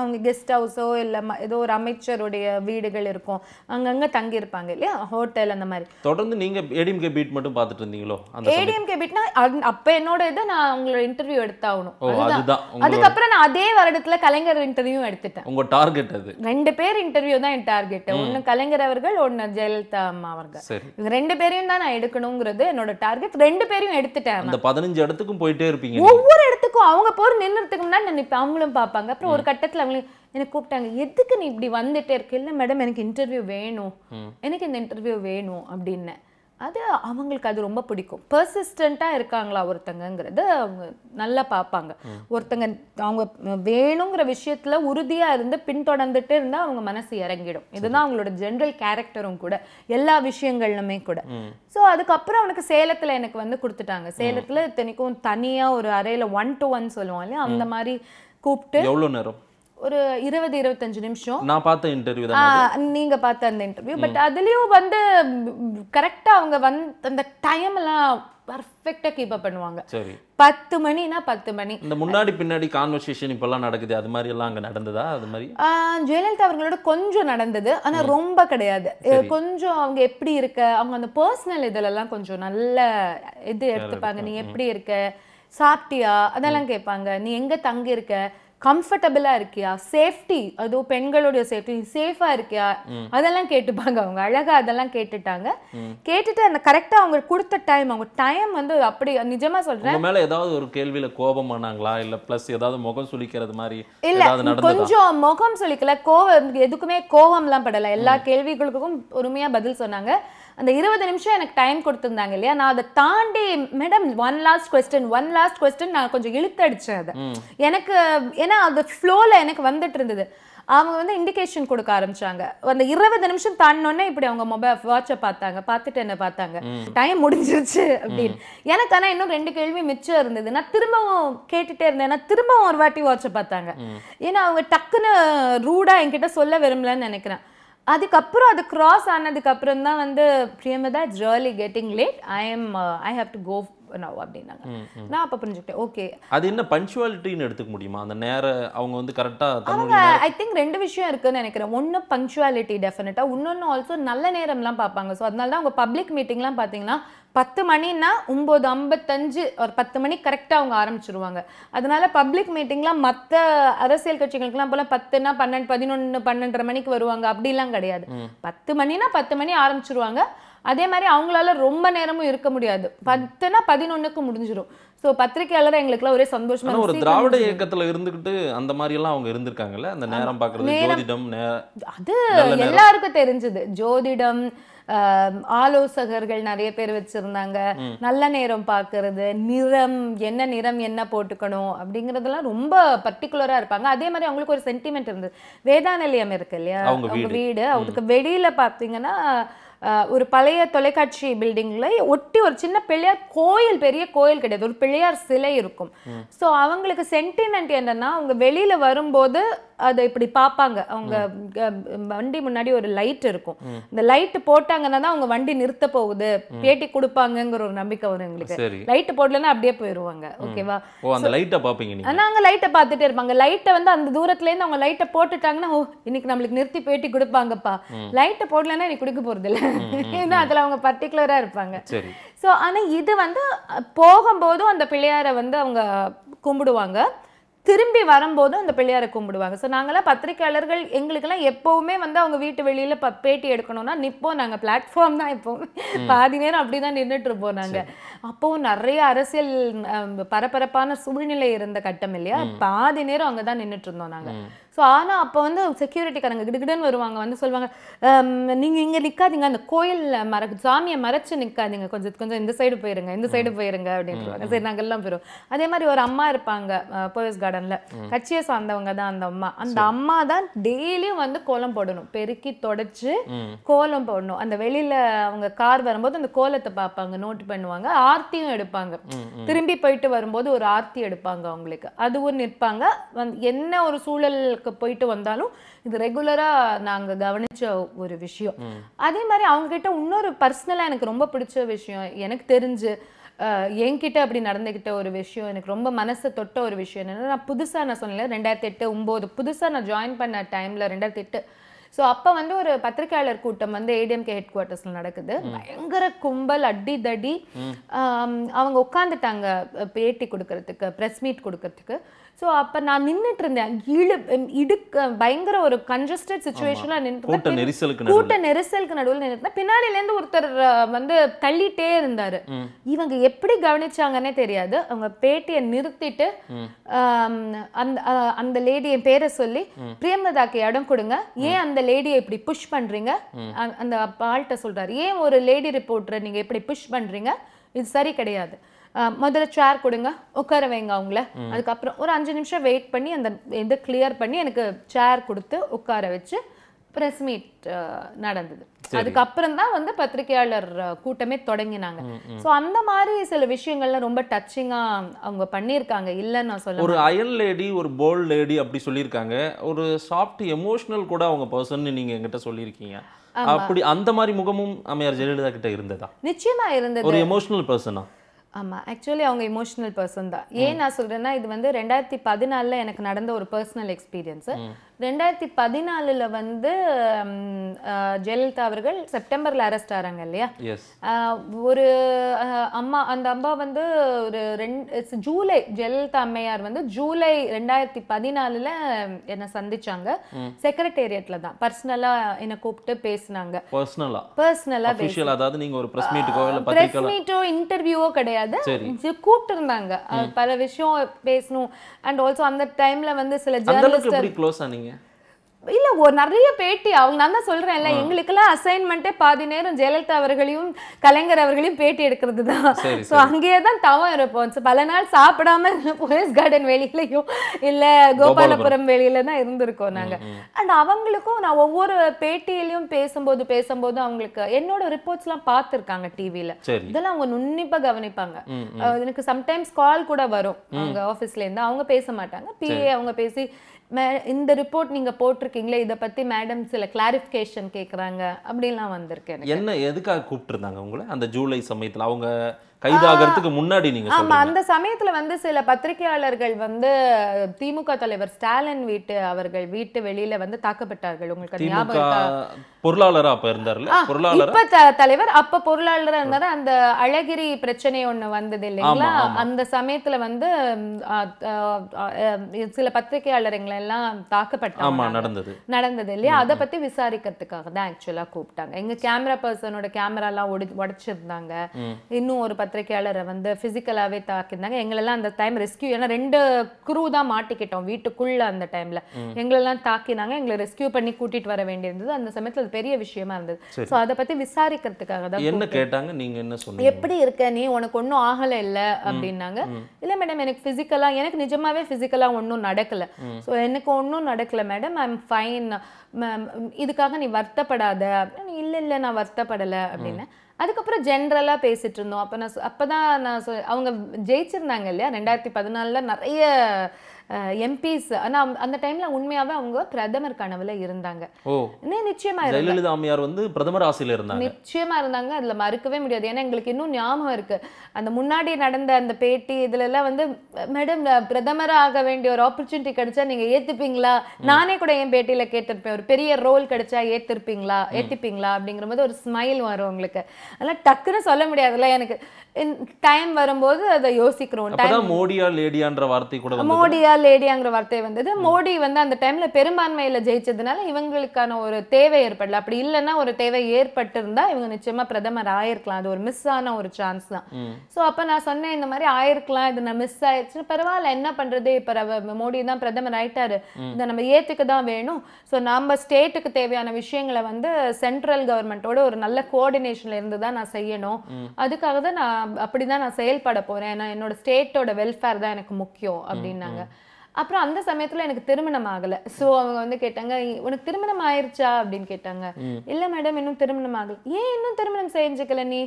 அவங்க கெஸ்ட் ஹவுஸோ இல்லை ஏதோ ஒரு அமைச்சருடைய வீடுகள் இருக்கும் அங்கங்க தங்கி இருப்பாங்க இல்லையா ஹோட்டல் அந்த மாதிரி தொடர்ந்து நீங்க ஏடிஎம்கே பீட் மட்டும் பார்த்துட்டு இருந்தீங்களோ ஏடிஎம்கே பீட்னா அப்ப என்னோட இதை நான் உங்களோட இன்டர்வியூ எடுத்தாகணும் அதுக்கப்புறம் நான் அதே வருடத்துல கலைஞர் இன்டர்வியூ எடுத்துட்டேன் உங்க டார்கெட் அது ரெண்டு பேர் இன்டர்வியூ தான் என் டார்கெட் ஒன்னு கலைஞர் அவர்கள் ஒன்னு ஜெயலலிதா அம்மா அவர்கள் ரெண்டு பேரையும் தான் நான் எடுக்கணுங்கிறது என்னோட டார்கெட் ரெண்டு பேரையும் எடுத்துட்டேன் அந்த பதினஞ்சு இடத்துக்கும் போயிட்டே இருப்பீங்க ஒவ்வொரு இடத்துக்கும் அவங்க போற தின்னுறதுக்கு முன்னாடி நான் இப்போ அவங்களும் பார்ப்பாங்க அப்புறம் ஒரு கட்டத்தில் அவங்களும் எனக்கு கூப்பிட்டாங்க எதுக்கு நீ இப்படி வந்துட்டே இருக்கு இல்லை மேடம் எனக்கு இன்டர்வியூ வேணும் எனக்கு இந்த இன்டர்வியூ வேணும் அப்படின்னு அது அவங்களுக்கு அது ரொம்ப பிடிக்கும் பர்சிஸ்டண்ட்டாக இருக்காங்களா ஒருத்தங்கிறது அவங்க நல்லா பார்ப்பாங்க ஒருத்தங்க அவங்க வேணுங்கிற விஷயத்தில் உறுதியாக இருந்து பின்தொடர்ந்துட்டு இருந்தால் அவங்க மனசு இறங்கிடும் இதுதான் அவங்களோட ஜென்ரல் கேரக்டரும் கூட எல்லா விஷயங்கள்லுமே கூட ஸோ அதுக்கப்புறம் அவனுக்கு சேலத்தில் எனக்கு வந்து கொடுத்துட்டாங்க சேலத்தில் இத்தனைக்கும் தனியாக ஒரு அறையில் ஒன் டு ஒன் சொல்லுவாங்க இல்லையா அந்த மாதிரி கூப்பிட்டு எவ்வளோ நேரம் ஒரு இருபது இருபத்தஞ்சு நிமிஷம் நான் பார்த்த இன்டர்வியூ தான் நீங்க பார்த்த அந்த இன்டர்வியூ பட் அதுலயும் வந்து கரெக்டா அவங்க வந்து அந்த டைம் எல்லாம் பர்ஃபெக்டா கீப் அப் பண்ணுவாங்க சரி பத்து மணினா பத்து மணி இந்த முன்னாடி பின்னாடி கான்வர்சேஷன் இப்பெல்லாம் நடக்குது அது மாதிரி எல்லாம் அங்க நடந்ததா அது மாதிரி ஜெயலலிதா அவர்களோட கொஞ்சம் நடந்தது ஆனா ரொம்ப கிடையாது கொஞ்சம் அவங்க எப்படி இருக்க அவங்க அந்த பர்சனல் இதுலலாம் கொஞ்சம் நல்ல இது எடுத்துப்பாங்க நீ எப்படி இருக்க சாப்பிட்டியா அதெல்லாம் கேட்பாங்க நீ எங்க தங்கி கம்ஃபர்டபுளாக இருக்கியா சேஃப்டி அதுவும் பெண்களுடைய சேஃப்டி சேஃபாக இருக்கியா அதெல்லாம் கேட்டுப்பாங்க அவங்க அழகாக அதெல்லாம் கேட்டுட்டாங்க கேட்டுட்டு அந்த கரெக்டாக அவங்க கொடுத்த டைம் அவங்க டைம் வந்து அப்படி நிஜமாக சொல்கிறேன் மேலே ஏதாவது ஒரு கேள்வியில் கோபமானாங்களா இல்லை ப்ளஸ் ஏதாவது முகம் சுளிக்கிறது மாதிரி இல்லை கொஞ்சம் முகம் சுழிக்கல கோவம் எதுக்குமே கோவம்லாம் படலை எல்லா கேள்விகளுக்கும் உரிமையா பதில் சொன்னாங்க அந்த இருபது நிமிஷம் எனக்கு டைம் கொடுத்துருந்தாங்க இல்லையா நான் அதை தாண்டி madam one last question one last question நான் கொஞ்சம் இழுத்தடிச்சேன் அதை எனக்கு ஏன்னா அது ஃப்ளோவில் எனக்கு வந்துட்டு இருந்தது அவங்க வந்து இண்டிகேஷன் கொடுக்க ஆரம்பிச்சாங்க அந்த இருபது நிமிஷம் தாண்டினோடனே இப்படி அவங்க மொபைல் வாட்சை பார்த்தாங்க பார்த்துட்டு என்ன பார்த்தாங்க டைம் முடிஞ்சிருச்சு அப்படின்னு எனக்கு ஆனால் இன்னும் ரெண்டு கேள்வி மிச்சம் இருந்தது நான் திரும்பவும் கேட்டுட்டே இருந்தேன் நான் திரும்பவும் ஒரு வாட்டி வாட்சை பார்த்தாங்க ஏன்னா அவங்க டக்குன்னு ரூடாக என்கிட்ட சொல்ல விரும்பலன்னு நினைக்கிறேன் அதுக்கப்புறம் அது க்ராஸ் ஆனதுக்கப்புறம் தான் வந்து பிரியமதா it's really getting late I am I have to go now அப்படின்னாங்க நான் அப்போ புரிஞ்சுக்கிட்டேன் ஓகே அது என்ன பஞ்சுவாலிட்டின்னு எடுத்துக்க முடியுமா அந்த நேரம் அவங்க வந்து கரெக்டாக அவங்க ஐ திங்க் ரெண்டு விஷயம் இருக்குன்னு நினைக்கிறேன் ஒன்று பங்க்சுவாலிட்டி டெஃபினட்டாக இன்னொன்று ஆல்சோ நல்ல நேரம்லாம் பார்ப்பாங்க ஸோ அதனால தான் அவங்க பப்ளிக் மீட்டிங்லாம் பார்த்தீங்கன்னா பத்து மணின்னா ஒம்பது ஐம்பத்தஞ்சு ஒரு பத்து மணி கரெக்டாக அவங்க ஆரம்பிச்சிருவாங்க அதனால பப்ளிக் மீட்டிங்லாம் மற்ற அரசியல் கட்சிகளுக்குலாம் போல பத்துனா பன்னெண்டு பதினொன்று பன்னெண்டரை மணிக்கு வருவாங்க அப்படிலாம் கிடையாது பத்து மணினா பத்து மணி ஆரம்பிச்சிருவாங்க அதே மாதிரி அவங்களால ரொம்ப நேரமும் இருக்க முடியாது பத்துனா பதினொன்னுக்கு முடிஞ்சிடும் ஸோ பத்திரிகையாளர் எங்களுக்குலாம் ஒரே சந்தோஷமா ஒரு திராவிட இயக்கத்துல இருந்துகிட்டு அந்த மாதிரி எல்லாம் அவங்க இருந்திருக்காங்கல்ல அந்த நேரம் பார்க்கறது அது எல்லாருக்கும் தெரிஞ்சது ஜோதிடம் ஆலோசகர்கள் நிறைய பேர் வச்சிருந்தாங்க நல்ல நேரம் பார்க்கறது நிறம் என்ன நிறம் என்ன போட்டுக்கணும் அப்படிங்கறதெல்லாம் ரொம்ப பர்டிகுலரா இருப்பாங்க அதே மாதிரி அவங்களுக்கு ஒரு சென்டிமெண்ட் இருந்தது வேதா நிலையம் இருக்கு இல்லையா அவங்க வீடு அதுக்கு வெளியில பாத்தீங்கன்னா ஒரு பழைய தொலைக்காட்சி பில்டிங்கில் ஒட்டி ஒரு சின்ன பிள்ளையார் கோயில் பெரிய கோயில் கிடையாது ஒரு பிள்ளையார் சிலை இருக்கும் ஸோ அவங்களுக்கு சென்டிமெண்ட் என்னன்னா அவங்க வெளியில் வரும்போது அதை இப்படி பார்ப்பாங்க அவங்க வண்டி முன்னாடி ஒரு லைட் இருக்கும் இந்த லைட் போட்டாங்கன்னா தான் அவங்க வண்டி நிறுத்த போகுது பேட்டி கொடுப்பாங்கங்கிற ஒரு நம்பிக்கை வரும் எங்களுக்கு லைட் போடலன்னா அப்படியே போயிருவாங்க ஓகேவா அந்த லைட்டை பார்ப்பீங்க நாங்கள் லைட்டை பார்த்துட்டே இருப்பாங்க லைட்டை வந்து அந்த தூரத்துலேருந்து அவங்க லைட்டை போட்டுட்டாங்கன்னா ஓ இன்னைக்கு நம்மளுக்கு நிறுத்தி பேட்டி கொடுப்பாங்கப்பா லைட்டை போடலன்னா இன்னைக்கு கொடுக்க போகிறது இல்லை ஏன்னா அதில் அவங்க பர்டிகுலராக இருப்பாங்க ஸோ ஆனால் இது வந்து போகும்போதும் அந்த பிள்ளையாரை வந்து அவங்க கும்பிடுவாங்க திரும்பி வரும்போது அந்த பிள்ளையாரை கும்பிடுவாங்க ஸோ நாங்களாம் பத்திரிக்கையாளர்கள் எங்களுக்கெல்லாம் எப்போவுமே வந்து அவங்க வீட்டு வெளியில் ப பேட்டி எடுக்கணும்னா நிற்போம் நாங்கள் பிளாட்ஃபார்ம் தான் இப்போ பாதி நேரம் அப்படி தான் நின்றுட்டு இருப்போம் நாங்கள் அப்போவும் நிறைய அரசியல் பரபரப்பான சூழ்நிலை இருந்த கட்டம் இல்லையா பாதி நேரம் அங்கே தான் நின்றுட்டு இருந்தோம் நாங்கள் ஸோ ஆனால் அப்போ வந்து செக்யூரிட்டிக்காரங்க கிடுகிடுன்னு வருவாங்க வந்து சொல்லுவாங்க நீங்கள் இங்கே நிற்காதீங்க அந்த கோயில் மற சாமியை மறைச்சு நிற்காதீங்க கொஞ்சம் கொஞ்சம் இந்த சைடு போயிருங்க இந்த சைடு போயிருங்க அப்படின்னு சரி நாங்கள் எல்லாம் போயிடும் அதே மாதிரி ஒரு அம்மா இருப்பாங்க போயஸ் கார்டனில் கட்சியை சார்ந்தவங்க தான் அந்த அம்மா அந்த அம்மா தான் டெய்லியும் வந்து கோலம் போடணும் பெருக்கி தொடச்சி கோலம் போடணும் அந்த வெளியில் அவங்க கார் வரும்போது அந்த கோலத்தை பார்ப்பாங்க நோட் பண்ணுவாங்க ஆர்த்தியும் எடுப்பாங்க திரும்பி போயிட்டு வரும்போது ஒரு ஆர்த்தி எடுப்பாங்க அவங்களுக்கு அதுவும் நிற்பாங்க என்ன ஒரு சூழல் ஹாஸ்பிட்டலுக்கு போயிட்டு வந்தாலும் இது ரெகுலரா நாங்க கவனிச்ச ஒரு விஷயம் அதே மாதிரி கிட்ட இன்னொரு பர்சனலா எனக்கு ரொம்ப பிடிச்ச விஷயம் எனக்கு தெரிஞ்சு என்கிட்ட அப்படி நடந்துகிட்ட ஒரு விஷயம் எனக்கு ரொம்ப மனசை தொட்ட ஒரு விஷயம் என்னன்னா நான் புதுசா நான் சொன்னல ரெண்டாயிரத்தி எட்டு ஒன்பது புதுசா நான் ஜாயின் பண்ண டைம்ல ரெண்டாயிரத்தி எட்டு ஸோ அப்போ வந்து ஒரு பத்திரிகையாளர் கூட்டம் வந்து ஏடிஎம்கே ஹெட் குவார்ட்டர்ஸில் நடக்குது பயங்கர கும்பல் அடி தடி அவங்க உட்காந்துட்டாங்க பேட்டி கொடுக்கறதுக்கு ப்ரெஸ் மீட் கொடுக்கறதுக்கு ஸோ அப்போ நான் நின்றுட்டு இருந்தேன் இழு இடுக்க பயங்கர ஒரு கன்ஜஸ்டட் சுச்சுவேஷனாக நின்று நெரிசலுக்கு கூட்ட நெரிசலுக்கு நடுவில் நின்று பின்னாடியிலேருந்து ஒருத்தர் வந்து தள்ளிட்டே இருந்தார் இவங்க எப்படி கவனிச்சாங்கன்னே தெரியாது அவங்க பேட்டியை நிறுத்திட்டு அந்த அந்த லேடி பேரை சொல்லி பிரியமதாக்கு இடம் கொடுங்க ஏன் அந்த லேடியை இப்படி புஷ் பண்ணுறீங்க அந்த ஆள்கிட்ட சொல்கிறார் ஏன் ஒரு லேடி ரிப்போர்ட்டரை நீங்கள் எப்படி புஷ் பண்ணுறீங்க இது சரி கிடையாது முதல்ல சேர் கொடுங்க உட்கார வைங்க அவங்கள அதுக்கப்புறம் ஒரு அஞ்சு நிமிஷம் வெயிட் பண்ணி அந்த இதை கிளியர் பண்ணி எனக்கு சேர் கொடுத்து உட்கார வச்சு ப்ரெஸ் மீட் நடந்தது அதுக்கப்புறம் தான் வந்து பத்திரிகையாளர் கூட்டமே தொடங்கினாங்க ஸோ அந்த மாதிரி சில விஷயங்கள்லாம் ரொம்ப டச்சிங்காக அவங்க பண்ணியிருக்காங்க இல்லைன்னு நான் சொல்ல ஒரு அயன் லேடி ஒரு போல்ட் லேடி அப்படி சொல்லியிருக்காங்க ஒரு சாஃப்ட் எமோஷனல் கூட அவங்க பர்சன் நீங்கள் எங்கிட்ட சொல்லியிருக்கீங்க அப்படி அந்த மாதிரி முகமும் அம்மையார் ஜெயலலிதா கிட்ட இருந்ததா நிச்சயமா இருந்தது ஒரு எமோஷனல் பர்சனா ஆமாம் ஆக்சுவலி அவங்க இமோஷனல் பர்சன் தான் ஏன் நான் சொல்கிறேன்னா இது வந்து ரெண்டாயிரத்தி பதினாலில் எனக்கு நடந்த ஒரு பர்சனல் எக்ஸ்பீரியன்ஸு ரெண்டாயிரத்தி பதினாலுல வந்து ஜெயலலிதா அவர்கள் செப்டம்பர்ல அரெஸ்ட் ஆகிறாங்க இல்லையா ஒரு அம்மா அந்த அம்மா வந்து ஒரு ரெண்டு ஜூலை ஜெயலலிதா அம்மையார் வந்து ஜூலை ரெண்டாயிரத்தி பதினாலுல என்ன சந்திச்சாங்க செக்ரட்டேரியட்ல தான் பர்சனலாக என்னை கூப்பிட்டு பேசினாங்க பர்சனலா பர்சனலாக பேசுவோம் அதாவது நீங்கள் ஒரு ப்ரெஸ் மீட்டுக்கோ இல்லை ப்ரெஸ் மீட்டோ இன்டர்வியூவோ கிடையாது கூப்பிட்டு இருந்தாங்க பல விஷயம் பேசணும் அண்ட் ஆல்சோ அந்த டைம்ல வந்து சில ஜேர்னலிஸ்ட் க்ளோஸ் ஆனீங்க இல்லை ஒரு நிறைய பேட்டி அவங்க நான் தான் எங்களுக்கு எங்களுக்கெல்லாம் அசைன்மெண்ட்டே பாதி நேரம் ஜெயலலிதா அவர்களையும் கலைஞர் அவர்களையும் பேட்டி எடுக்கிறது தான் ஸோ அங்கேயே தான் தவம் இருப்போம் பல நாள் சாப்பிடாம போலீஸ் கார்டன் வெளியிலையும் இல்லை கோபாலபுரம் வெளியில தான் இருந்திருக்கோம் நாங்கள் அண்ட் அவங்களுக்கும் நான் ஒவ்வொரு பேட்டியிலையும் பேசும்போது பேசும்போது அவங்களுக்கு என்னோட ரிப்போர்ட்ஸ்லாம் பார்த்துருக்காங்க டிவியில் இதெல்லாம் அவங்க நுண்ணிப்பாக கவனிப்பாங்க எனக்கு சம்டைம்ஸ் கால் கூட வரும் அவங்க ஆஃபீஸ்லேருந்து அவங்க பேச மாட்டாங்க பிஏ அவங்க பேசி மே இந்த ரிப்போர்ட் நீங்கள் போட்டிருக்கீங்களே இதை பற்றி மேடம் சில கிளாரிஃபிகேஷன் கேட்குறாங்க அப்படின்லாம் வந்திருக்கேன் என்ன எதுக்காக கூப்பிட்டுருந்தாங்க உங்களை அந்த ஜூலை சமயத்தில் அவங்க கைதாகிறதுக்கு முன்னாடி நீங்க ஆமா அந்த சமயத்துல வந்து சில பத்திரிகையாளர்கள் வந்து திமுக தலைவர் ஸ்டாலின் வீட்டு அவர்கள் வீட்டு வெளியில வந்து தாக்கப்பட்டார்கள் உங்களுக்கு ஞாபகம் பொருளாளரா அப்ப இருந்தார்ல பொருளாளர் இப்ப தலைவர் அப்ப பொருளாளரா இருந்தாரு அந்த அழகிரி பிரச்சனை ஒண்ணு வந்தது இல்லைங்களா அந்த சமயத்துல வந்து சில பத்திரிகையாளருங்களை எல்லாம் தாக்கப்பட்டாங்க நடந்தது நடந்தது இல்லையா அத பத்தி விசாரிக்கிறதுக்காக தான் ஆக்சுவலா கூப்பிட்டாங்க எங்க கேமரா பர்சனோட கேமரா எல்லாம் உடைச்சிருந்தாங்க இன்னும் ஒரு பத்திரிகையாளரை வந்து ஃபிசிக்கலாகவே தாக்கியிருந்தாங்க எங்களெல்லாம் அந்த டைம் ரெஸ்கியூ ஏன்னா ரெண்டு குரூ தான் மாட்டிக்கிட்டோம் வீட்டுக்குள்ள அந்த டைம்ல எங்களெல்லாம் தாக்கினாங்க எங்களை ரெஸ்கியூ பண்ணி கூட்டிட்டு வர வேண்டியிருந்தது அந்த சமயத்தில் அது பெரிய விஷயமா இருந்தது ஸோ அதை பத்தி விசாரிக்கிறதுக்காக தான் என்ன கேட்டாங்க நீங்க என்ன சொல்லுங்க எப்படி இருக்க நீ உனக்கு ஒன்றும் ஆகலை இல்லை அப்படின்னாங்க இல்லை மேடம் எனக்கு பிசிக்கலா எனக்கு நிஜமாவே பிசிக்கலா ஒன்றும் நடக்கல ஸோ எனக்கு ஒன்றும் நடக்கல மேடம் ஐம் ஃபைன் மேம் இதுக்காக நீ வருத்தப்படாத இல்லை இல்லை நான் வருத்தப்படலை அப்படின்னு அதுக்கப்புறம் ஜென்ரலாக பேசிகிட்டு இருந்தோம் அப்போ நான் அப்போ தான் நான் சொ அவங்க ஜெயிச்சிருந்தாங்க இல்லையா ரெண்டாயிரத்தி பதினாலில் நிறைய எம்பிஸ் ஆனா அந்த டைம்ல உண்மையாவே அவங்க பிரதமர் கனவுல இருந்தாங்க நிச்சயமா ஜெயலலிதா அம்மையார் வந்து பிரதமர் இருந்தாங்க நிச்சயமா இருந்தாங்க அதுல மறுக்கவே முடியாது ஏன்னா எங்களுக்கு இன்னும் ஞாபகம் இருக்கு அந்த முன்னாடி நடந்த அந்த பேட்டி இதுல எல்லாம் வந்து மேடம் பிரதமர் ஆக வேண்டிய ஒரு ஆப்பர்ச்சுனிட்டி கிடைச்சா நீங்க ஏத்துப்பீங்களா நானே கூட என் பேட்டியில கேட்டிருப்பேன் ஒரு பெரிய ரோல் கிடைச்சா ஏத்திருப்பீங்களா ஏத்திப்பீங்களா அப்படிங்கிற போது ஒரு ஸ்மைல் வரும் உங்களுக்கு அதெல்லாம் டக்குன்னு சொல்ல முடியாதுல்ல எனக்கு டைம் வரும்போது அதை யோசிக்கிறோம் மோடியா லேடியான்ற வார்த்தை கூட மோடியா லேடியாங்கிற வார்த்தை வந்தது மோடி வந்து அந்த டைம்ல பெரும்பான்மையில ஜெயிச்சதுனால இவங்களுக்கான ஒரு தேவை ஏற்படல அப்படி இல்லைன்னா ஒரு தேவை ஏற்பட்டிருந்தா இவங்க நிச்சயமா பிரதமர் ஆயிருக்கலாம் அது ஒரு மிஸ் ஆன ஒரு சான்ஸ் தான் ஸோ அப்போ நான் சொன்னேன் இந்த மாதிரி ஆயிருக்கலாம் இது நான் மிஸ் ஆயிடுச்சுன்னு பரவாயில்ல என்ன பண்றது இப்போ மோடி தான் பிரதமர் ஆயிட்டாரு இதை நம்ம ஏத்துக்கு தான் வேணும் ஸோ நம்ம ஸ்டேட்டுக்கு தேவையான விஷயங்களை வந்து சென்ட்ரல் கவர்மெண்ட்டோட ஒரு நல்ல கோஆர்டினேஷன்ல இருந்து தான் நான் செய்யணும் அதுக்காக தான் நான் அப்படிதான் நான் செயல்பட போறேன் ஏன்னா என்னோட ஸ்டேட்டோட வெல்ஃபேர் தான் எனக்கு முக்கியம் அப்படின்னாங்க அப்புறம் அந்த சமயத்துல எனக்கு திருமணம் ஆகல சோ அவங்க வந்து கேட்டாங்க உனக்கு திருமணம் ஆயிருச்சா அப்படின்னு கேட்டாங்க இல்ல மேடம் இன்னும் திருமணம் ஆகலை ஏன் இன்னும் திருமணம் செஞ்சுக்கல நீ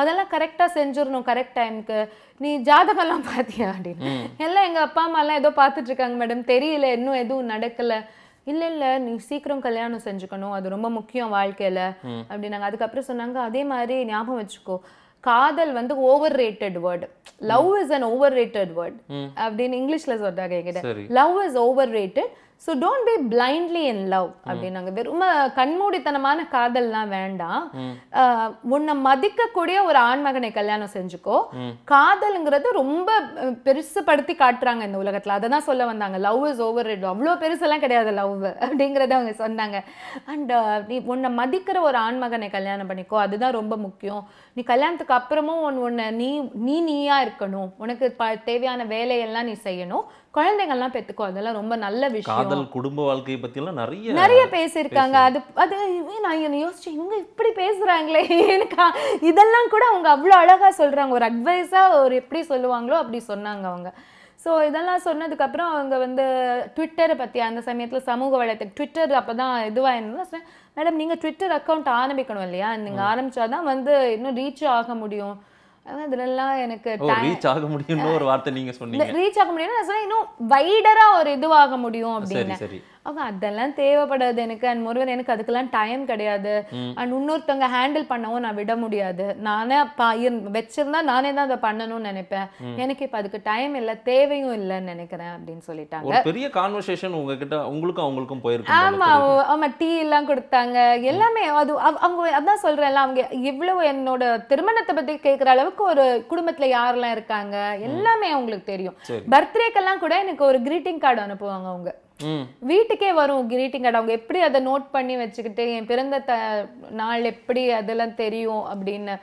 அதெல்லாம் கரெக்டா செஞ்சிடணும் கரெக்ட் டைமுக்கு நீ ஜாதகம் எல்லாம் பாத்தியா அப்படின்னு எல்லாம் எங்க அப்பா அம்மா எல்லாம் ஏதோ பாத்துட்டு இருக்காங்க மேடம் தெரியல இன்னும் எதுவும் நடக்கல இல்ல இல்ல நீ சீக்கிரம் கல்யாணம் செஞ்சுக்கணும் அது ரொம்ப முக்கியம் வாழ்க்கையில அப்படின்னாங்க அதுக்கப்புறம் சொன்னாங்க அதே மாதிரி ஞாபகம் வச்சுக்கோ காதல் வந்து over rated word love is an over rated word அப்படின்னு இங்கிலீஷ்ல சொல்றாங்க love is over rated so don't be blindly in love அப்படின்னாங்க வெறும் கண்மூடித்தனமான காதல்லாம் வேண்டாம் உன்னை மதிக்கக்கூடிய ஒரு ஆண்மகனை கல்யாணம் செஞ்சுக்கோ காதல்ங்கிறது ரொம்ப பெருசுப்படுத்தி காட்டுறாங்க இந்த உலகத்தில் அதை தான் சொல்ல வந்தாங்க லவ் இஸ் ஓவர் ரெட் அவ்வளோ பெருசெல்லாம் கிடையாது லவ் அப்படிங்கிறத அவங்க சொன்னாங்க அண்ட் நீ உன்னை மதிக்கிற ஒரு ஆண்மகனை கல்யாணம் பண்ணிக்கோ அதுதான் ரொம்ப முக்கியம் நீ கல்யாணத்துக்கு அப்புறமும் உன் உன்னை நீ நீ நீயா இருக்கணும் உனக்கு தேவையான வேலையெல்லாம் நீ செய்யணும் குழந்தைங்கள்லாம் பெற்றுக்கோ அதெல்லாம் ரொம்ப நல்ல விஷயம் காதல் குடும்ப வாழ்க்கையை பற்றிலாம் நிறைய நிறைய பேசியிருக்காங்க அது அது நான் என்ன யோசிச்சேன் இவங்க இப்படி பேசுகிறாங்களே எனக்கா இதெல்லாம் கூட அவங்க அவ்வளோ அழகாக சொல்கிறாங்க ஒரு அட்வைஸாக ஒரு எப்படி சொல்லுவாங்களோ அப்படி சொன்னாங்க அவங்க ஸோ இதெல்லாம் சொன்னதுக்கப்புறம் அவங்க வந்து ட்விட்டரை பற்றி அந்த சமயத்தில் சமூக வலைத்துக்கு ட்விட்டர் அப்போ தான் இதுவாக இருந்தது மேடம் நீங்கள் ட்விட்டர் அக்கௌண்ட் ஆரம்பிக்கணும் இல்லையா நீங்கள் ஆரம்பித்தா தான் வந்து இன்னும் ரீச் ஆக முடியும் அதுலலாம் எனக்கு ரீச் ஆக முடியும்னு ஒரு வார்த்தை நீங்க சொன்னீங்க ரீச் ஆக முடியும்னு இன்னும் வைடரா ஒரு இதுவாக முடியும் அப்படின்னு அவங்க அதெல்லாம் தேவைப்படாது எனக்கு அண்ட் முருகன் எனக்கு அதுக்கெல்லாம் டைம் கிடையாது அண்ட் இன்னொருத்தவங்க ஹேண்டில் பண்ணவும் நான் விட முடியாது நானே வச்சிருந்தா நானே தான் அதை பண்ணணும்னு நினைப்பேன் எனக்கு இப்ப அதுக்கு டைம் இல்ல தேவையும் இல்லைன்னு நினைக்கிறேன் அப்படின்னு சொல்லிட்டாங்க பெரிய கான்வர்சேஷன் உங்ககிட்ட உங்களுக்கும் அவங்களுக்கும் போயிருக்கு ஆமா ஆமா டீ எல்லாம் கொடுத்தாங்க எல்லாமே அது அவங்க அதான் சொல்றேன்ல அவங்க இவ்வளவு என்னோட திருமணத்தை பத்தி கேட்கற அளவுக்கு ஒரு குடும்பத்துல யாரெல்லாம் இருக்காங்க எல்லாமே அவங்களுக்கு தெரியும் பர்த்டேக்கெல்லாம் கூட எனக்கு ஒரு கிரீட்டிங் கார்டு அனுப்புவாங்க அவங்க வீட்டுக்கே வரும் கிரீட்டிங் கார்டு அவங்க எப்படி அதை நோட் பண்ணி வச்சுக்கிட்டு என் பிறந்த த நாள் எப்படி அதெல்லாம் தெரியும் அப்படின்னு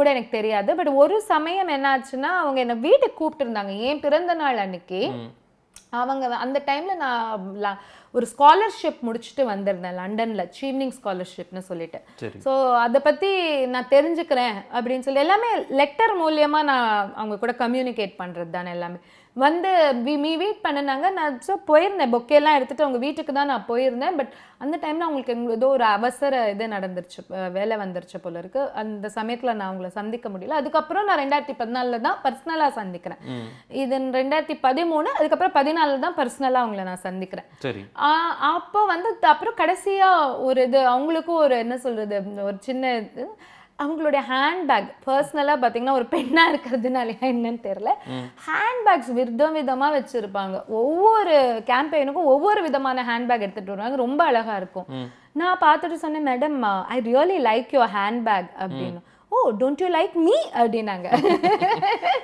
கூட எனக்கு தெரியாது பட் ஒரு சமயம் என்னாச்சுன்னா அவங்க என்னை வீட்டுக்கு கூப்பிட்டு இருந்தாங்க ஏன் பிறந்த நாள் அன்னைக்கு அவங்க அந்த டைம்ல நான் ஒரு ஸ்காலர்ஷிப் முடிச்சுட்டு வந்திருந்தேன் லண்டன்ல சீவ்னிங் ஸ்காலர்ஷிப்னு சொல்லிட்டு ஸோ அதை பத்தி நான் தெரிஞ்சுக்கிறேன் அப்படின்னு சொல்லி எல்லாமே லெட்டர் மூலியமா நான் அவங்க கூட கம்யூனிகேட் பண்ணுறது தானே எல்லாமே வந்து மீ வெயிட் பண்ணினாங்க நான் ஸோ போயிருந்தேன் பொக்கேலாம் எடுத்துகிட்டு அவங்க வீட்டுக்கு தான் நான் போயிருந்தேன் பட் அந்த டைமில் அவங்களுக்கு எங்களுக்கு ஏதோ ஒரு அவசர இது நடந்துருச்சு வேலை வந்துருச்சு போல இருக்கு அந்த சமயத்தில் நான் அவங்கள சந்திக்க முடியல அதுக்கப்புறம் நான் ரெண்டாயிரத்தி பதினாலில் தான் பர்சனலாக சந்திக்கிறேன் இது ரெண்டாயிரத்தி பதிமூணு அதுக்கப்புறம் பதினாலில் தான் பர்சனலாக அவங்கள நான் சந்திக்கிறேன் அப்போ வந்து அப்புறம் கடைசியாக ஒரு இது அவங்களுக்கும் ஒரு என்ன சொல்கிறது ஒரு சின்ன இது அவங்களுடைய ஹேண்ட்பேக் பர்சனலாக பார்த்தீங்கன்னா ஒரு பெண்ணாக இருக்கிறதுனாலயா என்னன்னு தெரில ஹேண்ட்பேக்ஸ் விதம் விதமாக வச்சுருப்பாங்க ஒவ்வொரு கேம்பெயினுக்கும் ஒவ்வொரு விதமான ஹேண்ட்பேக் எடுத்துகிட்டு வருவாங்க ரொம்ப அழகாக இருக்கும் நான் பார்த்துட்டு சொன்னேன் madam I really like your handbag அப்படின்னு oh don't you like me அப்படின்னாங்க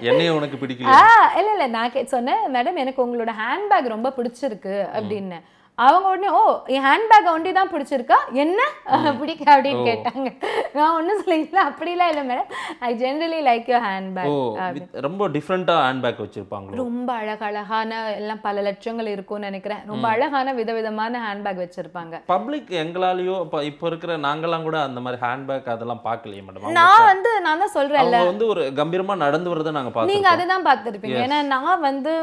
என்னைய உனக்கு பிடிக்கல ஆ இல்லை இல்லை நான் சொன்னேன் மேடம் எனக்கு உங்களோட ஹேண்ட்பேக் ரொம்ப பிடிச்சிருக்கு அப்படின்னு அவங்க உடனே ஓ என் ஹேண்ட்பேக்கை ஒண்டி தான் பிடிச்சிருக்கா என்ன பிடிக்க அப்படின்னு கேட்டாங்க நான் ஒன்றும் அப்படி அப்படிலாம் இல்லை madam I generally like your handbag ரொம்ப டிஃப்ரெண்ட்டாக ஹேண்ட்பேக் வச்சிருப்பாங்க ரொம்ப அழகழகான எல்லாம் பல லட்சங்கள் இருக்கும்னு நினைக்கிறேன் ரொம்ப அழகான விதவிதமான ஹேண்ட்பேக் வச்சிருப்பாங்க பப்ளிக் எங்களாலேயோ இப்போ இப்போ இருக்கிற நாங்களாம் கூட அந்த மாதிரி ஹேண்ட்பேக் அதெல்லாம் பார்க்கலையே மேடம் நான் வந்து நான் தான் சொல்கிறேன்ல வந்து ஒரு கம்பீரமாக நடந்து வரதை நாங்கள் பார்த்து நீங்கள் அதை தான் பார்த்துருப்பீங்க ஏன்னா நான் வந்து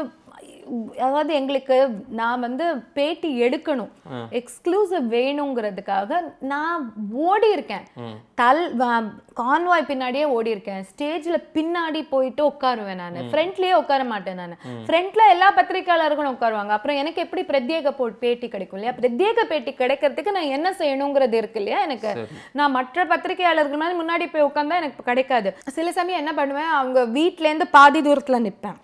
அதாவது எங்களுக்கு நான் வந்து பேட்டி எடுக்கணும் எக்ஸ்க்ளூசிவ் வேணுங்கிறதுக்காக நான் ஓடி இருக்கேன் தல் கான்வாய் பின்னாடியே ஓடி இருக்கேன் ஸ்டேஜ்ல பின்னாடி போயிட்டு உட்காருவேன் நான் ஃப்ரண்ட்லேயே உட்கார மாட்டேன் நான் ஃப்ரண்ட்ல எல்லா பத்திரிகையாளர்களும் உட்காருவாங்க அப்புறம் எனக்கு எப்படி பிரத்யேக போ பேட்டி கிடைக்கும் இல்லையா பிரத்யேக பேட்டி கிடைக்கிறதுக்கு நான் என்ன செய்யணுங்கிறது இருக்கு இல்லையா எனக்கு நான் மற்ற பத்திரிகையாளர்கள் மாதிரி முன்னாடி போய் உட்காந்தா எனக்கு கிடைக்காது சில சமயம் என்ன பண்ணுவேன் அவங்க வீட்டுல இருந்து பாதி தூரத்துல நிற்பேன்